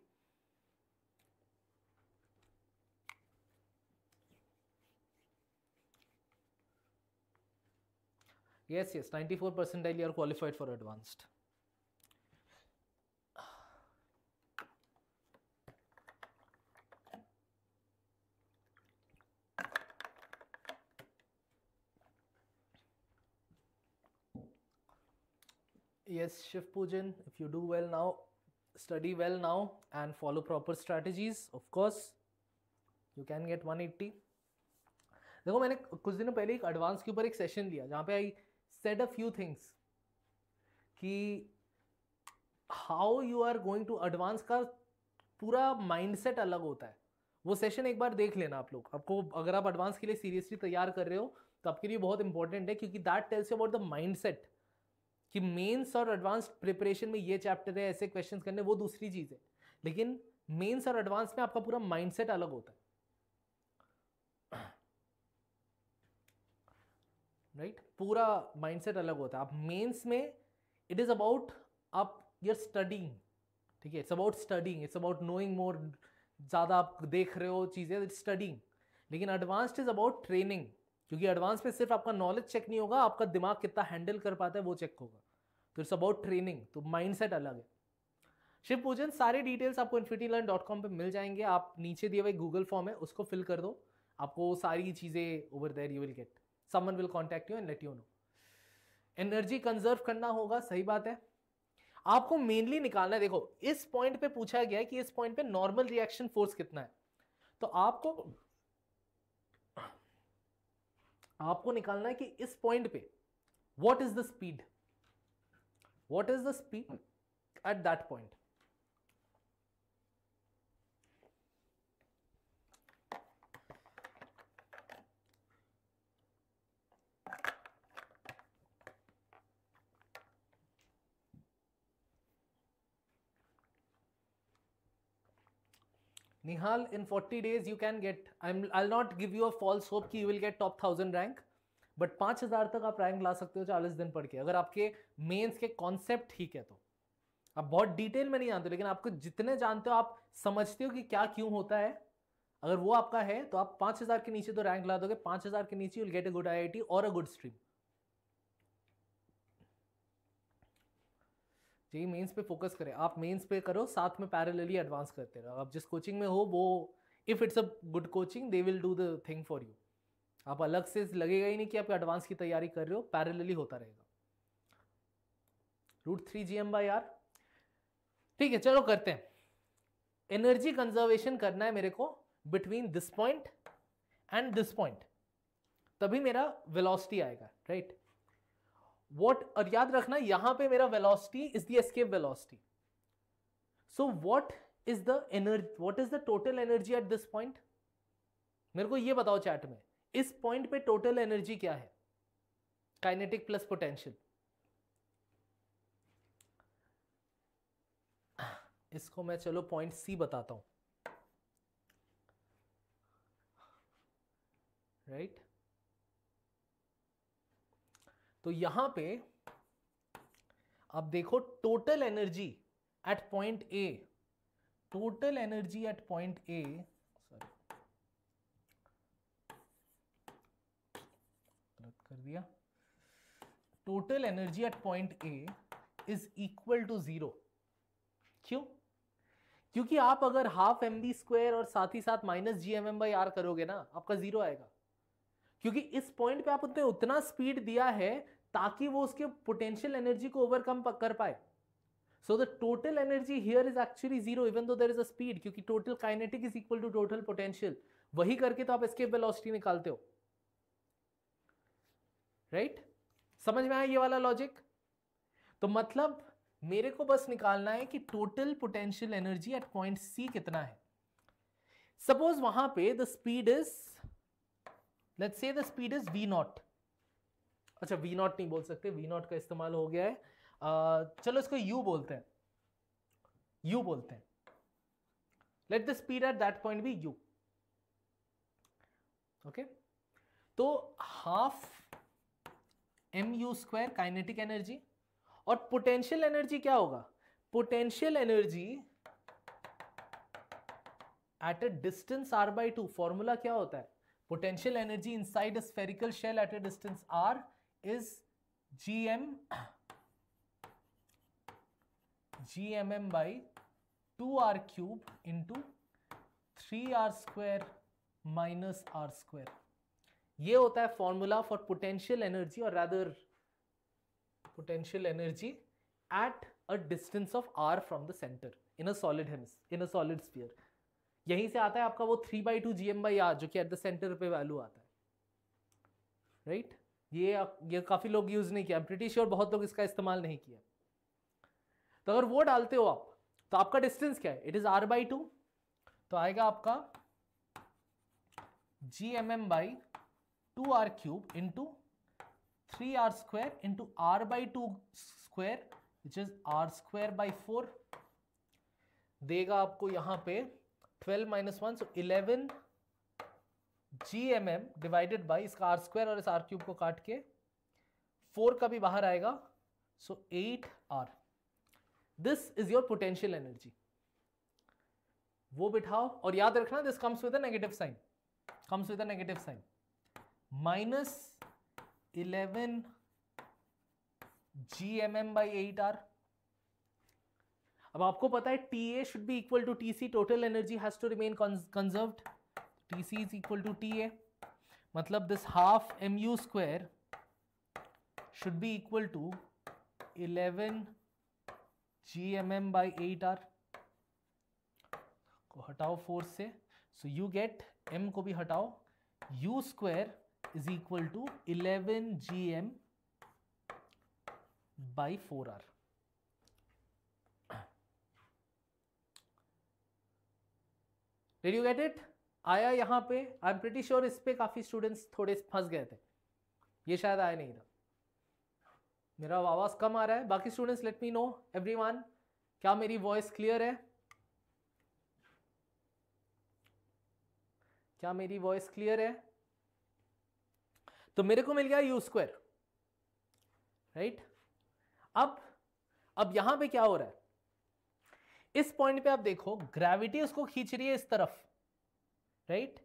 yes yes 94 percentile you are qualified for advanced yes shiv pujan if you do well now study well now and follow proper strategies of course you can get 180 देखो मैंने कुछ दिनों पहले एक advance के ऊपर एक session लिया जहाँ पे I said a few things कि how you are going to advance का पूरा माइंडसेट अलग होता है वो सेशन एक बार देख लेना आप लोग आपको अगर आप एडवांस के लिए सीरियसली तैयार कर रहे हो तो आपके लिए बहुत इंपॉर्टेंट है क्योंकि that tells about the mindset कि मेन्स और एडवांस प्रिपरेशन में ये चैप्टर है ऐसे क्वेश्चन करने वो दूसरी चीज़ है लेकिन मेन्स और एडवांस में आपका पूरा माइंडसेट अलग होता है राइट [CLEARS THROAT] right? पूरा माइंडसेट अलग होता है आप मेंस में इट इज़ अबाउट आप यर स्टडिंग ठीक है it's about studying it's about knowing more ज़्यादा आप देख रहे हो चीज़ें इट्स स्टडिंग लेकिन एडवांस्ड इज़ अबाउट ट्रेनिंग क्योंकि एडवांस में सिर्फ आपका नॉलेज चेक नहीं होगा आपका दिमाग कितना हैंडल कर पाता है वो चेक होगा तो इट्स अबाउट ट्रेनिंग तो माइंडसेट अलग है शिव पूजन सारे डिटेल्स आपको इन्फिटी लर्न डॉट कॉम पर मिल जाएंगे आप नीचे दिए हुए गूगल फॉर्म है उसको फिल कर दो आपको सारी चीज़ें over there you will get someone will contact you and let you know energy conserve करना होगा सही बात है आपको मेनली निकालना है देखो इस पॉइंट पे पूछा गया है कि इस पॉइंट पे नॉर्मल रिएक्शन फोर्स कितना है तो आपको आपको निकालना है कि इस पॉइंट पे what is the speed what is the speed at that point Nihal, in 40 days you can get, I'm, I'll not give you a false hope कि you will get top thousand rank. But पाँच हज़ार तक आप rank ला सकते हो चालीस दिन पढ़ के अगर आपके मेंस के कॉन्सेप्ट ठीक है तो आप बहुत डिटेल में नहीं जानते लेकिन आपको जितने जानते हो आप समझते हो कि क्या क्यों होता है अगर वो आपका है तो आप पाँच हज़ार के नीचे तो रैंक ला दोगे पाँच हज़ार के नीचे you'll get a good I और a good stream JEE mains पे फोकस करें आप मेंस पे करो साथ में पैरेलली एडवांस करते रहो आप जिस कोचिंग में हो वो if it's a good coaching they will do the thing for you आप अलग से लगेगा ही नहीं कि आप एडवांस की तैयारी कर रहे हो पैरेलली होता रहेगा root three G M by R ठीक है चलो करते हैं एनर्जी कंजर्वेशन करना है मेरे को between this point and this point तभी मेरा वेलोसिटी आएगा राइट right? वॉट और याद रखना यहां पे मेरा velocity is the escape velocity so what is the energy what is the total energy at this point मेरे को ये बताओ चैट में इस पॉइंट पे टोटल एनर्जी क्या है काइनेटिक प्लस पोटेंशियल इसको मैं चलो पॉइंट सी बताता हूं राइट right? तो यहां पे आप देखो total energy at point A total energy at point A sorry कर दिया total energy at point A is equal to zero क्यों क्योंकि आप अगर हाफ एम बी स्क्वायर और साथ ही साथ minus G M M by R करोगे ना आपका जीरो आएगा क्योंकि इस पॉइंट पे आप उतने उतना स्पीड दिया है ताकि वो उसके पोटेंशियल एनर्जी को ओवरकम कर पाए so the total energy here is actually zero even though there is a speed क्योंकि total kinetic is equal to total potential वही करके तो आप एस्केप वेलोसिटी निकालते हो राइट right? समझ में आया ये वाला लॉजिक तो मतलब मेरे को बस निकालना है कि total potential energy at point C कितना है सपोज वहां पे the speed is let's say the speed is V naught अच्छा वी नॉट नहीं बोल सकते वी नॉट का इस्तेमाल हो गया है चलो इसको यू बोलते हैं यू बोलते हैं let the speed at that point be U okay तो half M U square kinetic energy और पोटेंशियल एनर्जी क्या होगा potential energy at a distance R by two formula क्या होता है potential energy inside a spherical shell at a distance R G G M M M by two are cube cube into 3r square minus r square ये होता है formula for potential energy और rather potential energy at a distance of R from the centre in a solid हेमस in a solid sphere यहीं से आता है आपका वो three by two G M by R जो कि एट द सेंटर पे वैल्यू आता है राइट ये ये काफ़ी लोग यूज़ नहीं किया ब्रिटिश और बहुत लोग इसका इस्तेमाल नहीं किया तो अगर वो डालते हो आप तो आपका डिस्टेंस क्या है it is R by two तो आएगा आपका G M M by two are cube into three R square into R by two square which is R square by four देगा आपको यहां पे twelve minus one so eleven G M M divided by इसका R square और इस are cube को काट के फोर का भी बाहर आएगा so at R this is your potential energy वो बिठाओ और याद रखना this comes with negative sign comes with negative sign minus eleven G M M by eight R अब आपको पता है T A should be equal to T C total energy has to remain conserved T C is equal to T A मतलब this half M U square should be equal to eleven G M M by eight R को हटाओ four से so you gate M को भी हटाओ U square is equal to eleven G M by four R did you get it आया यहाँ पे I am pretty sure इस पर काफ़ी स्टूडेंट्स थोड़े फंस गए थे ये शायद आया नहीं था मेरा आवाज़ कम आ रहा है बाकी students let me know every क्या मेरी वॉइस क्लियर है क्या मेरी वॉइस क्लियर है तो मेरे को मिल गया यू स्क्वायर राइट अब अब यहां पे क्या हो रहा है इस पॉइंट पे आप देखो ग्रेविटी उसको खींच रही है इस तरफ राइट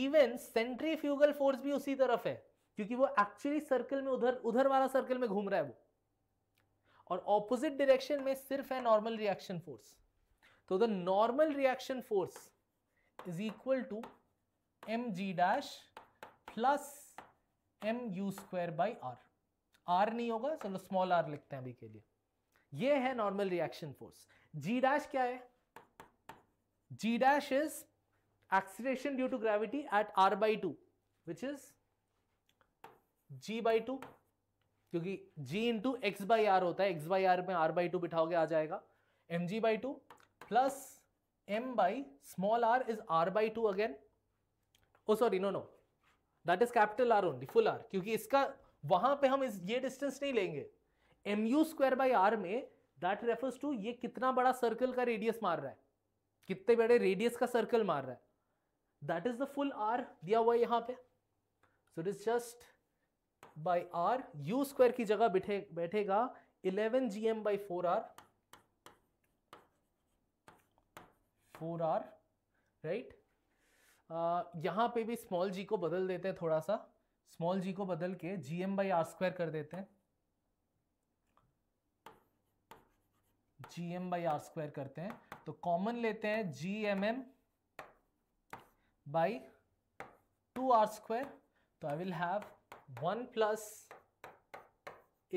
इवन सेंट्रीफ्यूगल फोर्स भी उसी तरफ है क्योंकि वो एक्चुअली सर्कल में उधर उधर वाला सर्कल में घूम रहा है वो और ऑपोजिट डायरेक्शन में सिर्फ है नॉर्मल रिएक्शन फोर्स तो the normal reaction force is equal to M G dash plus M U square by are R नहीं होगा चलो स्मॉल आर लिखते हैं अभी के लिए ये है normal reaction force G dash क्या है जी dash is acceleration due to gravity at r by 2 which is g by 2 क्योंकि g into x by R होता है एक्स बाई आर में r बाई टू बिठाओगे आ जाएगा M G by two plus M by small R is R by two again oh sorry no no that is capital R only full R क्योंकि इसका वहां पे हम इस ये डिस्टेंस नहीं लेंगे M U square by R में दैट रेफर्स टू ये कितना बड़ा सर्कल का रेडियस मार रहा है कितने बड़े रेडियस का सर्कल मार रहा है that is the full R दिया हुआ है यहां पे so it is just by R U square की जगह बैठे बैठेगा eleven G M by four R four R right यहां पे भी स्मॉल जी को बदल देते हैं थोड़ा सा स्मॉल जी को बदल के G M by R square कर देते हैं G M by R square करते हैं तो कॉमन लेते हैं G M M by 2 r square so i will have 1 plus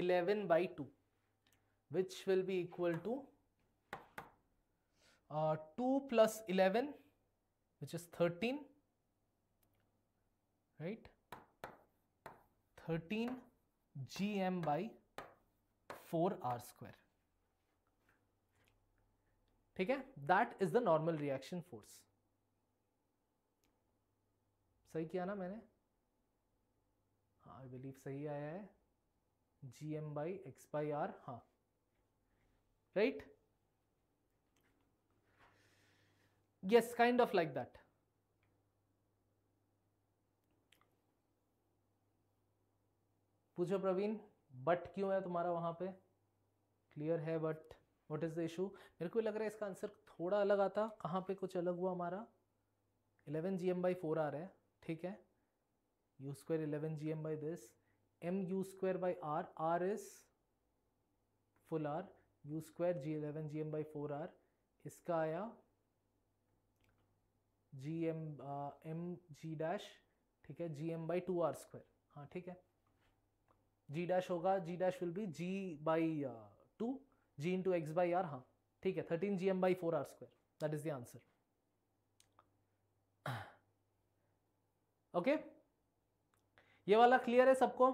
11 by 2 which will be equal to uh, 2 plus 11 which is 13 right 13 gm by 4 r square ठीक है that is the normal reaction force सही किया ना मैंने हाँ I believe सही आया है G M by X by R हाँ right yes kind of like that पूछो प्रवीण बट क्यों है तुम्हारा वहां पे क्लियर है but what is the issue मेरे को लग रहा है इसका आंसर थोड़ा अलग आता कहाँ पे कुछ अलग हुआ हमारा eleven G M by four आ रहा है ठीक है U square eleven G M by this M U square by are R is full R U square G eleven G M by four R इसका आया G M M G dash ठीक है G M by two R square हाँ ठीक है जी dash होगा G dash will be G by two G in to x by R हाँ ठीक है thirteen G M by four R square that is the answer okay ये वाला clear है सबको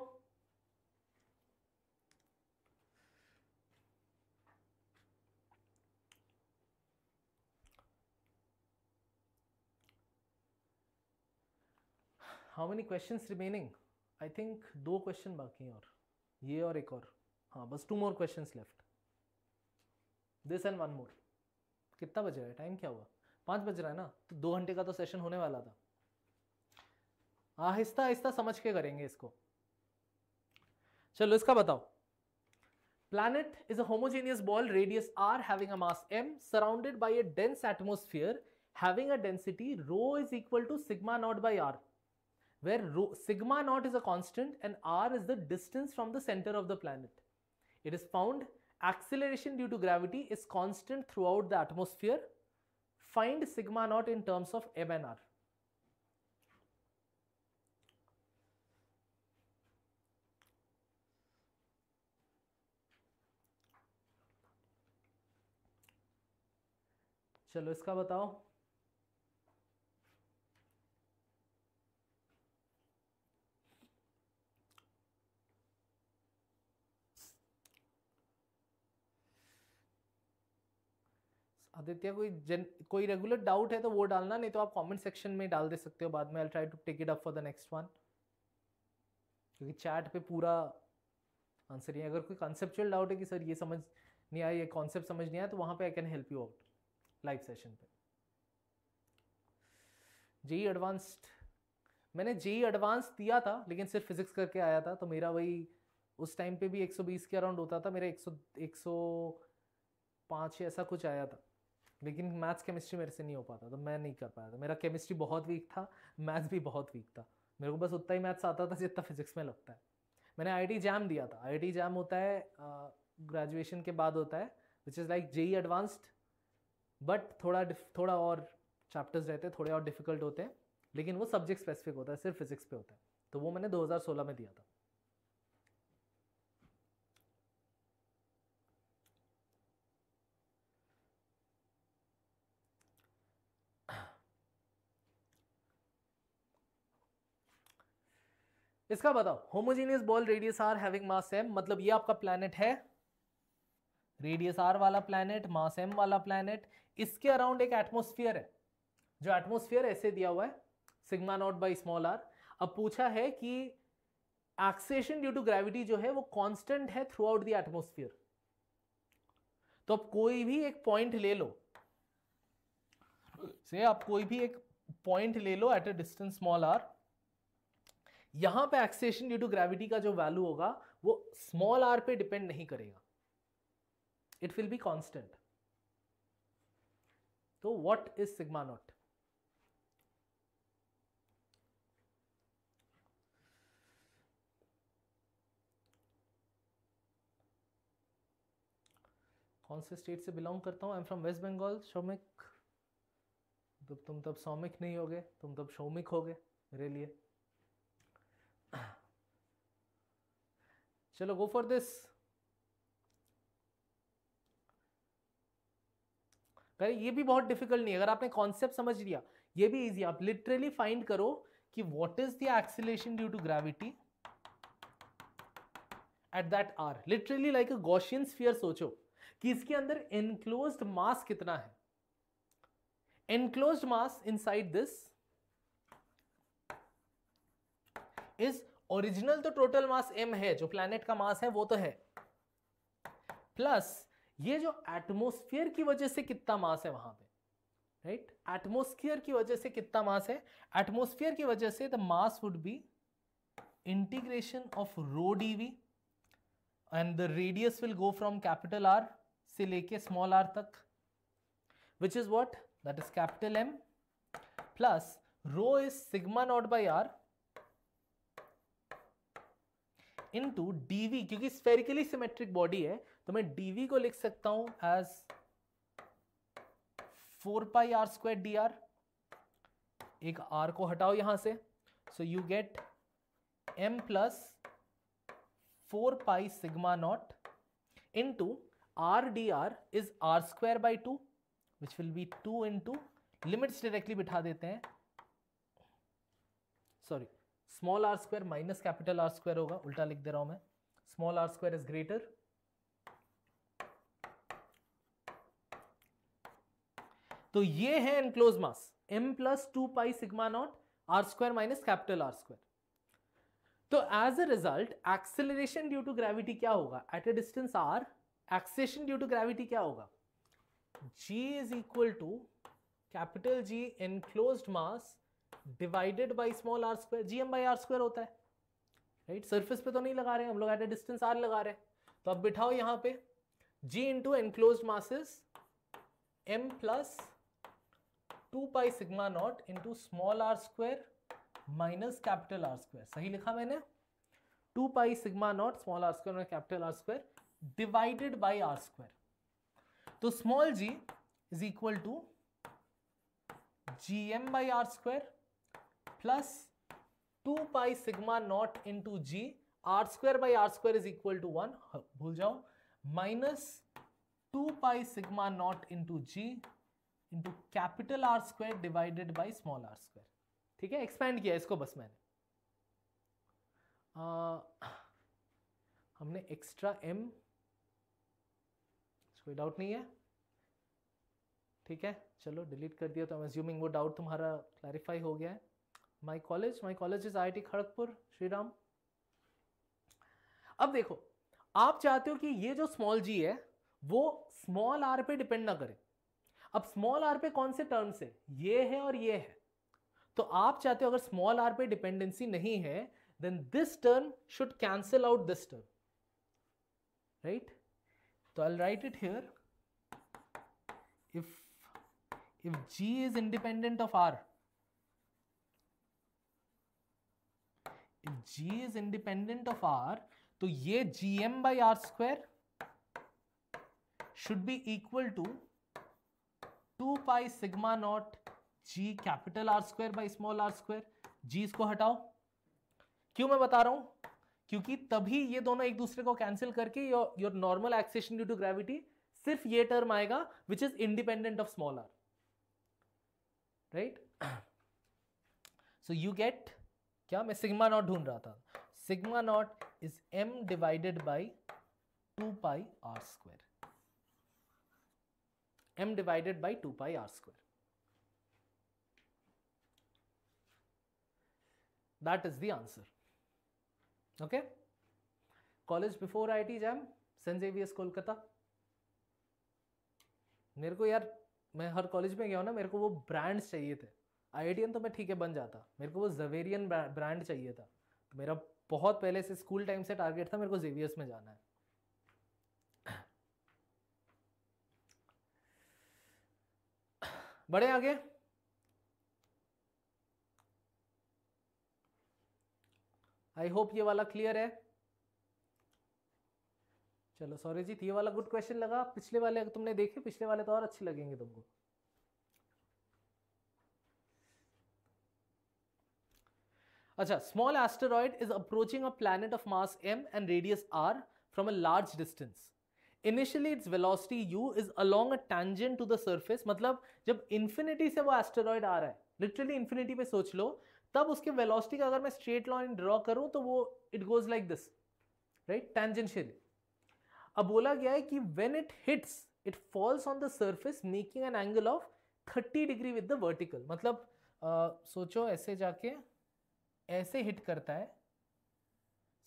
how many question remaining I think दो question बाकी हैं और ये और एक और हाँ बस two more question left this and one more कितना बज रहा है टाइम क्या हुआ पाँच बज रहा है ना तो दो घंटे का तो सेशन होने वाला था आहिस्ता हाँ, आहिस्ता समझ के करेंगे इसको चलो इसका बताओ planet is a ball radius R having a mass M surrounded by a dense atmosphere है density rho is equal to sigma naught by R where rho sigma naught is a constant and R is the distance from the centre of the planet it is found acceleration due to gravity is constant through out the atmosphere find sigma naught in terms of M and R चलो इसका बताओ आदित्य कोई जन कोई regular doubt है तो वो डालना नहीं तो आप कमेंट सेक्शन में डाल दे सकते हो बाद में I try to take it up for the next one क्योंकि चैट पे पूरा आंसर ही है अगर कोई कॉन्सेप्चुअल डाउट है कि सर ये समझ नहीं आया ये कॉन्सेप्ट समझ नहीं आया तो वहाँ पे I can help you out live session पे जेई एडवांस्ड e मैंने जेई एडवांस e दिया था लेकिन सिर्फ फिजिक्स करके आया था तो मेरा वही उस टाइम पे भी 120 के अराउंड होता था मेरा 100 105 ऐसा कुछ आया था लेकिन मैथ्स केमिस्ट्री मेरे से नहीं हो पाता तो मैं नहीं कर पाया था मेरा केमिस्ट्री बहुत वीक था मैथ्स भी बहुत वीक था मेरे को बस उतना ही मैथ्स आता था जितना फिजिक्स में लगता है मैंने आई जैम दिया था आई जैम होता है ग्रेजुएशन के बाद होता है which is like JEE advanced but थोड़ा थोड़ा और चैप्टर्स रहते हैं थोड़े और डिफिकल्ट होते हैं लेकिन वो सब्जेक्ट स्पेसिफिक होता है सिर्फ फिजिक्स पे होता है तो वो मैंने 2016 में दिया था इसका बताओ homogeneous ball radius R having mass M मतलब ये आपका प्लेनेट है रेडियस आर वाला प्लेनेट मास एम वाला प्लेनेट इसके अराउंड एक एटमोस्फियर है जो एटमोस्फियर ऐसे दिया हुआ है sigma naught by small R अब पूछा है कि एक्सेशन ड्यू टू ग्रेविटी जो है वो कॉन्स्टेंट है थ्रू आउट द एटमोस्फियर तो आप कोई भी एक पॉइंट ले लो से आप कोई भी एक पॉइंट ले लो at a distance small R यहां पे एक्सेशन ड्यू टू ग्रेविटी का जो वैल्यू होगा वो स्मॉल आर पे डिपेंड नहीं करेगा इट विल बी कॉन्स्टेंट तो व्हाट इज सिग्मा नॉट कौन से स्टेट से बिलोंग करता हूँ I am from West Bengal Shramik तुम तब सौमिक नहीं होगे तुम तब शौमिक होगे मेरे लिए चलो गो फॉर दिस करें ये भी बहुत डिफिकल्ट नहीं है अगर आपने कॉन्सेप्ट समझ लिया ये भी इजी आप लिटरली फाइंड करो कि what is the acceleration due to gravity at that R literally like a Gaussian sphere सोचो कि इसके अंदर एनक्लोज मास कितना है enclose mass inside this is original तो टोटल मास एम है जो प्लेनेट का मास है वो तो है प्लस ये जो एटमोस्फियर की वजह से कितना मास है वहां पे राइट right? एटमोस्फियर की वजह से कितना मास है एटमोस्फियर की वजह से the mass would be integration of rho D and the radius will go from capital R से लेके स्मॉल आर तक which is what that is capital M plus rho is sigma naught by are into D V क्योंकि spherically symmetric body है तो मैं dv को लिख सकता हूं as four pi R square D R एक आर को हटाओ यहां से so you gate M plus four pi sigma naught in to R D R is R square by two which will be two into limits directly बिठा देते हैं sorry small R square minus capital R square होगा उल्टा लिख दे रहा हूं मैं small R square is greater तो ये है enclose mass M plus two pi sigma naught R square minus capital R square तो as a result acceleration due to gravity क्या होगा at a distance R acceleration due to gravity क्या होगा g is equal to capital G enclose mass divided by small R square G M by R square होता है right right? Surface पे तो नहीं लगा रहे हम लोग एट अ डिस्टेंस आर लगा रहे हैं तो अब बिठाओ यहां पे G into enclose masses M plus two pi sigma naught into small R square minus capital R square सही लिखा मैंने two pi sigma naught small R square और capital R square divided by R square तो small G is equal to G M by R square plus two pi sigma naught into G R square by R square is equal to one भूल जाओ minus two pi sigma naught into G into capital R square divided by small R square ठीक है expand किया इसको बस मैंने आ, हमने extra M कोई डाउट नहीं है ठीक है चलो डिलीट कर दिया तो आई एम वो डाउट तुम्हारा क्लैरिफाई हो गया है my college my college is I T Kharagpur Shri Ram अब देखो आप चाहते हो कि ये जो स्मॉल जी है वो स्मॉल आर पे डिपेंड ना करे अब स्मॉल आर पे कौन से टर्म्स है ये है और ये है तो आप चाहते हो अगर स्मॉल आर पे डिपेंडेंसी नहीं है then this term should cancel out this term right तो I write it here if if G is independent of R if g is independent of r तो ये gm by r square should be equal to two pi sigma naught G capital R square by small R square G इसको हटाओ क्यों मैं बता रहा हूं क्योंकि तभी ये दोनों एक दूसरे को कैंसिल करके your normal acceleration due to gravity सिर्फ ये टर्म आएगा which is independent of small R right so you get क्या मैं सिग्मा नॉट ढूंढ रहा था sigma naught is M divided by two pi R square M divided by two pi R square. That is the answer. Okay? College before IIT jam, St. Xavier's Kolkata. मेरे को यार मैं हर college में गया हूँ ना मेरे को वो ब्रांड्स चाहिए थे आई तो मैं ठीक है बन जाता मेरे को वो जवेरियन ब्रांड चाहिए था तो मेरा बहुत पहले से स्कूल टाइम से टारगेट था मेरे को जेवियस में जाना है बढ़े आगे आई होप ये वाला क्लियर है चलो सॉरी जी ये वाला गुड क्वेश्चन लगा पिछले वाले अगर तुमने देखे पिछले वाले तो और अच्छे लगेंगे तुमको अच्छा small asteroid is approaching a planet of mass M and radius R from a large distance initially its velocity u is along a tangent to the surface मतलब जब इन्फिनिटी से वो एस्टेरॉयड आ रहा है लिटरली इन्फिनिटी पे सोच लो तब उसके वेलोसिटी का अगर मैं स्ट्रेट लाइन ड्रॉ करूं तो वो it goes like this right tangentially अब बोला गया है कि when it hits it falls on the surface making an angle of thirty degree with the vertical मतलब आ, सोचो ऐसे जाके ऐसे हिट करता है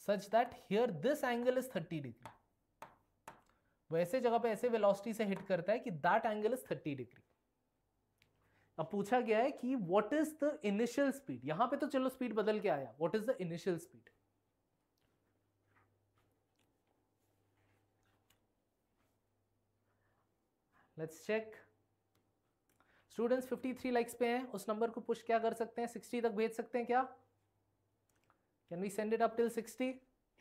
such that here this angle is thirty degree वो ऐसे जगह पे ऐसे वेलोसिटी से हिट करता है कि दैट एंगल इज 30 डिग्री अब पूछा गया है कि what is the initial speed यहां पे तो चलो स्पीड बदल के आया what is the initial speed let's check students 53 likes पे हैं उस नंबर को पुश क्या कर सकते हैं 60 तक भेज सकते हैं क्या can we send it up till 60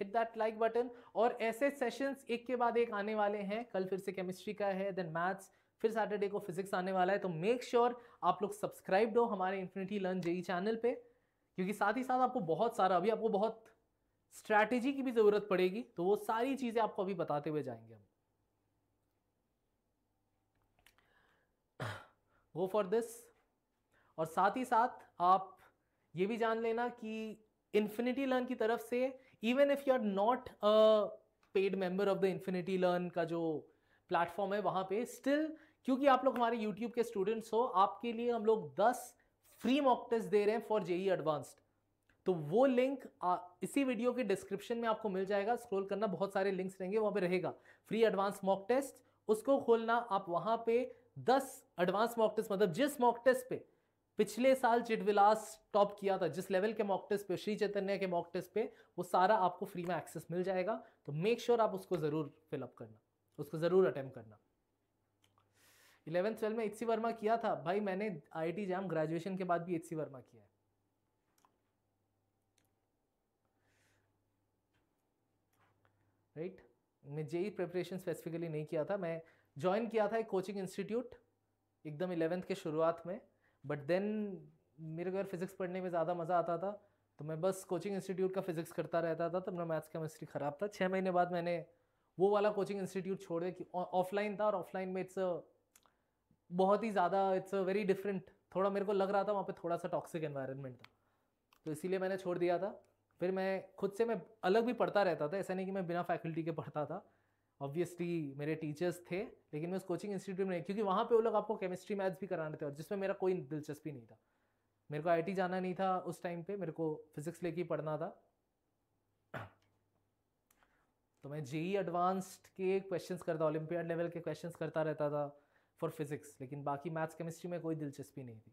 hit that like button और ऐसे सेशंस एक के बाद एक आने वाले हैं कल फिर से केमिस्ट्री का है देन मैथ्स फिर सैटरडे को फिजिक्स आने वाला है तो मेक श्योर sure आप लोग सब्सक्राइब हो हमारे इन्फिनिटी लर्न जेई चैनल पे क्योंकि साथ ही साथ आपको बहुत सारा अभी आपको बहुत स्ट्रैटेजी की भी ज़रूरत पड़ेगी तो वो सारी चीज़ें आपको अभी बताते हुए जाएंगे हम गो फॉर दिस और साथ ही साथ आप ये भी जान लेना कि इन्फिनिटी लर्न की तरफ से even if you are not a paid member of the Infinity Learn का जो प्लेटफॉर्म है वहां पे स्टिल क्योंकि आप लोग हमारे यूट्यूब के स्टूडेंट्स हो आपके लिए हम लोग दस फ्री मॉक टेस्ट दे रहे हैं फॉर जेई एडवांस्ड तो वो लिंक इसी वीडियो के डिस्क्रिप्शन में आपको मिल जाएगा स्क्रॉल करना बहुत सारे लिंक्स रहेंगे वहां पे रहेगा फ्री एडवांस मॉक टेस्ट उसको खोलना आप वहां पे दस एडवांस मॉक टेस्ट मतलब जिस मॉक टेस्ट पे पिछले साल चिटविलास टॉप किया था जिस लेवल के मॉक टेस्ट पे श्री चैतन्य के मॉक टेस्ट पे वो सारा आपको फ्री में एक्सेस मिल जाएगा तो मेक श्योर sure आप उसको ज़रूर फिलअप करना उसको ज़रूर अटेम्प करना इलेवेंथ ट्वेल्थ में एच वर्मा किया था भाई मैंने आई जैम ग्रेजुएशन के बाद भी एच वर्मा किया है राइट right? मैं जेई प्रिपरेशन स्पेसिफिकली नहीं किया था मैं ज्वाइन किया था एक कोचिंग इंस्टीट्यूट एकदम इलेवेंथ के शुरुआत में बट देन मेरे को फिज़िक्स पढ़ने में ज़्यादा मज़ा आता था तो मैं बस कोचिंग इंस्टीट्यूट का फिज़िक्स करता रहता था तब तो मेरा मैथ्स केमिस्ट्री ख़राब था छः महीने बाद मैंने वो वाला कोचिंग इंस्टीट्यूट छोड़ दिया ऑफलाइन था और ऑफलाइन में इट्स अ बहुत ही ज़्यादा इट्स अ वेरी डिफरेंट थोड़ा मेरे को लग रहा था वहाँ पर थोड़ा सा टॉक्सिक इन्वायरमेंट था तो इसीलिए मैंने छोड़ दिया था फिर मैं खुद से मैं अलग भी पढ़ता रहता था ऐसा नहीं कि मैं बिना फैकल्टी के पढ़ता था ऑब्वियसली मेरे टीचर्स थे लेकिन मैं उस कोचिंग इंस्टीट्यूट में नहीं क्योंकि वहाँ पे वो लोग आपको केमिस्ट्री मैथ्स भी कराने थे और जिसमें मेरा कोई दिलचस्पी नहीं था मेरे को आई जाना नहीं था उस टाइम पे मेरे को फिजिक्स लेके ही पढ़ना था [CLEARS THROAT] तो मैं जेई एडवांस्ड e के क्वेश्चंस करता ओलंपियाड लेवल के क्वेश्चंस करता रहता था फॉर फिजिक्स लेकिन बाकी मैथ्स केमिस्ट्री में कोई दिलचस्पी नहीं थी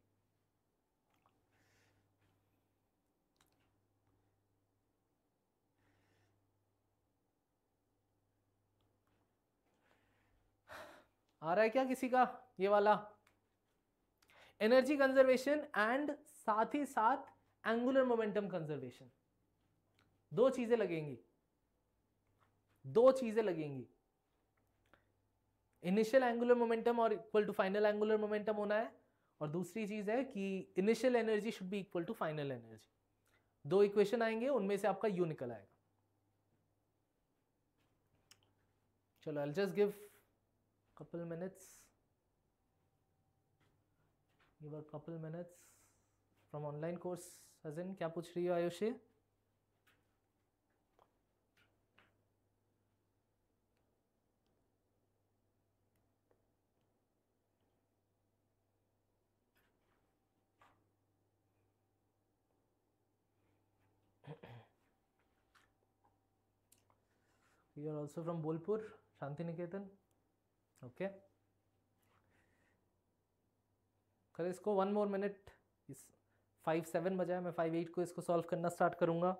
आ रहा है क्या किसी का ये वाला एनर्जी कंजर्वेशन एंड साथ ही साथ एंगुलर मोमेंटम कंजर्वेशन दो चीजें लगेंगी दो चीजें लगेंगी इनिशियल एंगुलर मोमेंटम और equal to final angular momentum होना है और दूसरी चीज है कि initial energy should be equal to final energy दो इक्वेशन आएंगे उनमें से आपका यू निकल आएगा चलो I just give couple minutes give a couple minutes from online course as in kya पूछ रही हो You are also from Bolpur, Shantiniketan. Okay Khare इसको one more minute five seven बजाय मैं फाइव एट को इसको सॉल्व करना स्टार्ट करूंगा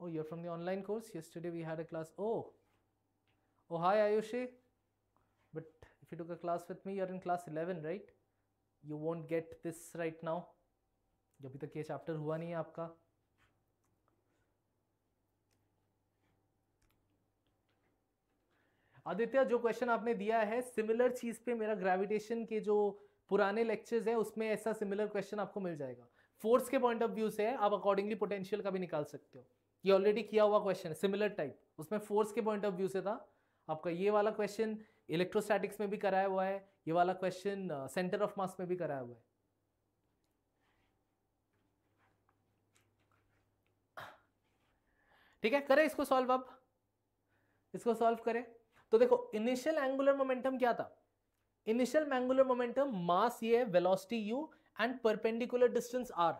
oh you are from the online course yesterday we had a class oh oh hi Ayushi but if you to a class with me you are in class eleven right you won't get this right now जब तक ये chapter हुआ नहीं है आपका आदित्य जो question आपने दिया है सिमिलर चीज़ पे मेरा ग्रेविटेशन के जो पुराने लेक्चर्स है उसमें ऐसा सिमिलर क्वेश्चन आपको मिल जाएगा फोर्स के पॉइंट ऑफ व्यू से आप अकॉर्डिंगली पोटेंशियल का भी निकाल सकते हो ये ऑलरेडी किया हुआ क्वेश्चन है सिमिलर टाइप उसमें फोर्स के पॉइंट ऑफ व्यू से था आपका ये वाला क्वेश्चन इलेक्ट्रोस्टैटिक्स में भी कराया हुआ है ये वाला क्वेश्चन सेंटर ऑफ मास में भी कराया हुआ है ठीक है करें इसको सॉल्व आप इसको सॉल्व करें तो देखो इनिशियल एंगुलर मोमेंटम क्या था इनिशियल एंगुलर मोमेंटम मास ये velocity U and perpendicular distance R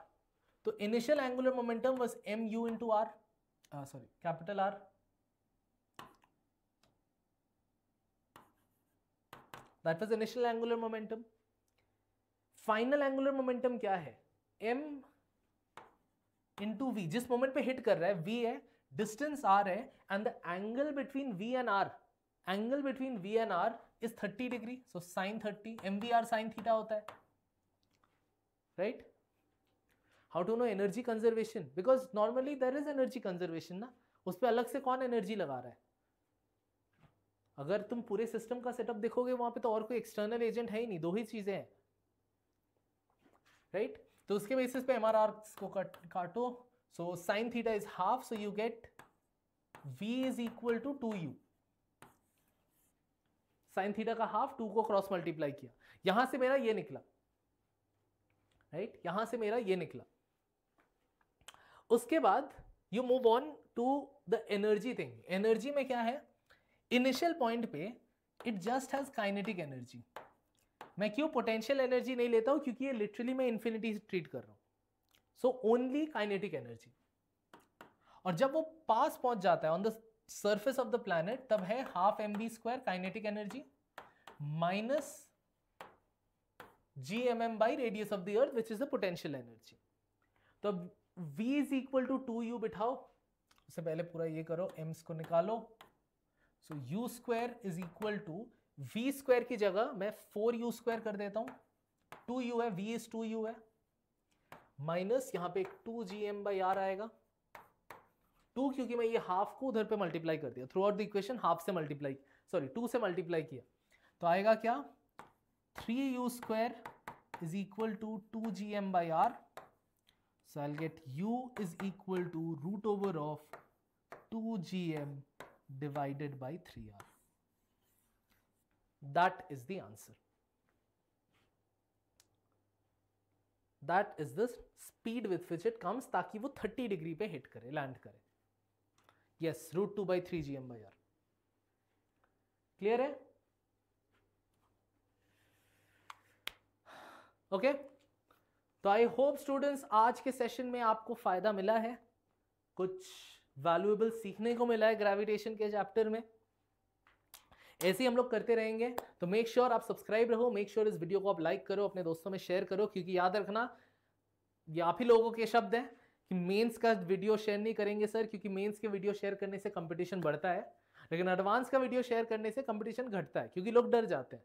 तो initial angular momentum was M U into R sorry capital R that was initial angular momentum final angular momentum क्या है M into V जिस moment पे hit कर रहा है V है distance R है and the angle between V and R angle between V and R is thirty degree so sine thirty M V R sine theta होता है right how to know energy conservation because normally there is energy conservation ना उस पर अलग से कौन energy लगा रहा है अगर तुम पूरे सिस्टम का सेटअप देखोगे वहां पे तो और कोई एक्सटर्नल एजेंट है ही नहीं दो ही चीजें हैं राइट right? तो उसके बेसिस पे एम आर आर को कट काटो so sine theta is half so you get V is equal to two U sine theta का हाफ टू को क्रॉस मल्टीप्लाई किया यहां से मेरा ये निकला राइट right? यहां से मेरा ये निकला उसके बाद you move on to the energy thing energy में क्या है इनिशियल पॉइंट पे it just has kinetic energy मैं क्यों पोटेंशियल एनर्जी नहीं लेता हूं क्योंकि ये लिटरली मैं इंफिनिटी ट्रीट कर रहा हूं सो ओनली काइनेटिक एनर्जी और जब वो पास पहुंच जाता है on the surface of the planet तब है half M V square kinetic energy minus G M M by radius of the earth which is the potential energy तो v is equal to two U बिठाओ उससे पहले पूरा ये करो Ms को निकालो so u square is equal to v square की जगह मैं फोर यू स्क्वायर कर देता हूं टू यू है v इज टू यू है माइनस यहां पे एक two G M by R आएगा टू क्योंकि मैं ये हाफ को उधर पे मल्टीप्लाई कर दिया through out the equation half से मल्टीप्लाई सॉरी टू से मल्टीप्लाई किया तो आएगा क्या three u square is equal to two G M by r u is equal to root over of two ji m divided by three r that is the answer That is the speed with which it comes ताकि वो 30 degree पे hit करे land करे yes root two by three G M by r clear है okay तो I hope students आज के session में आपको फ़ायदा मिला है कुछ वैल्यूएबल सीखने को मिला है ग्रेविटेशन के चैप्टर में ऐसे ही हम लोग करते रहेंगे तो मेक श्योर sure आप सब्सक्राइब रहो मेक श्योर sure इस वीडियो को आप लाइक करो अपने दोस्तों में शेयर करो क्योंकि याद रखना ये आप ही लोगों के शब्द हैं कि मेंस का वीडियो शेयर नहीं करेंगे सर क्योंकि मेंस के वीडियो शेयर करने से कंपटीशन बढ़ता है लेकिन एडवांस का वीडियो शेयर करने से कंपटीशन घटता है क्योंकि लोग डर जाते हैं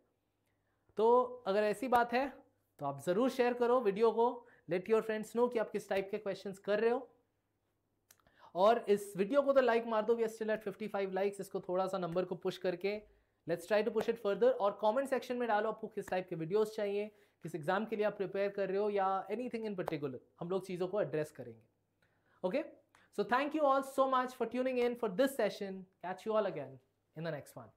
तो अगर ऐसी बात है तो आप ज़रूर शेयर करो वीडियो को लेट योर फ्रेंड्स नो कि आप किस टाइप के क्वेश्चन कर रहे हो और इस वीडियो को तो लाइक मार दो वी स्टिल एट 55 लाइक्स इसको थोड़ा सा नंबर को पुश करके let's try to push it further और कमेंट सेक्शन में डालो आपको किस टाइप के वीडियोस चाहिए किस एग्जाम के लिए आप प्रिपेयर कर रहे हो या एनीथिंग इन पर्टिकुलर हम लोग चीज़ों को एड्रेस करेंगे Okay. So thank you all so much for tuning in for this session. Catch you all again in the next one.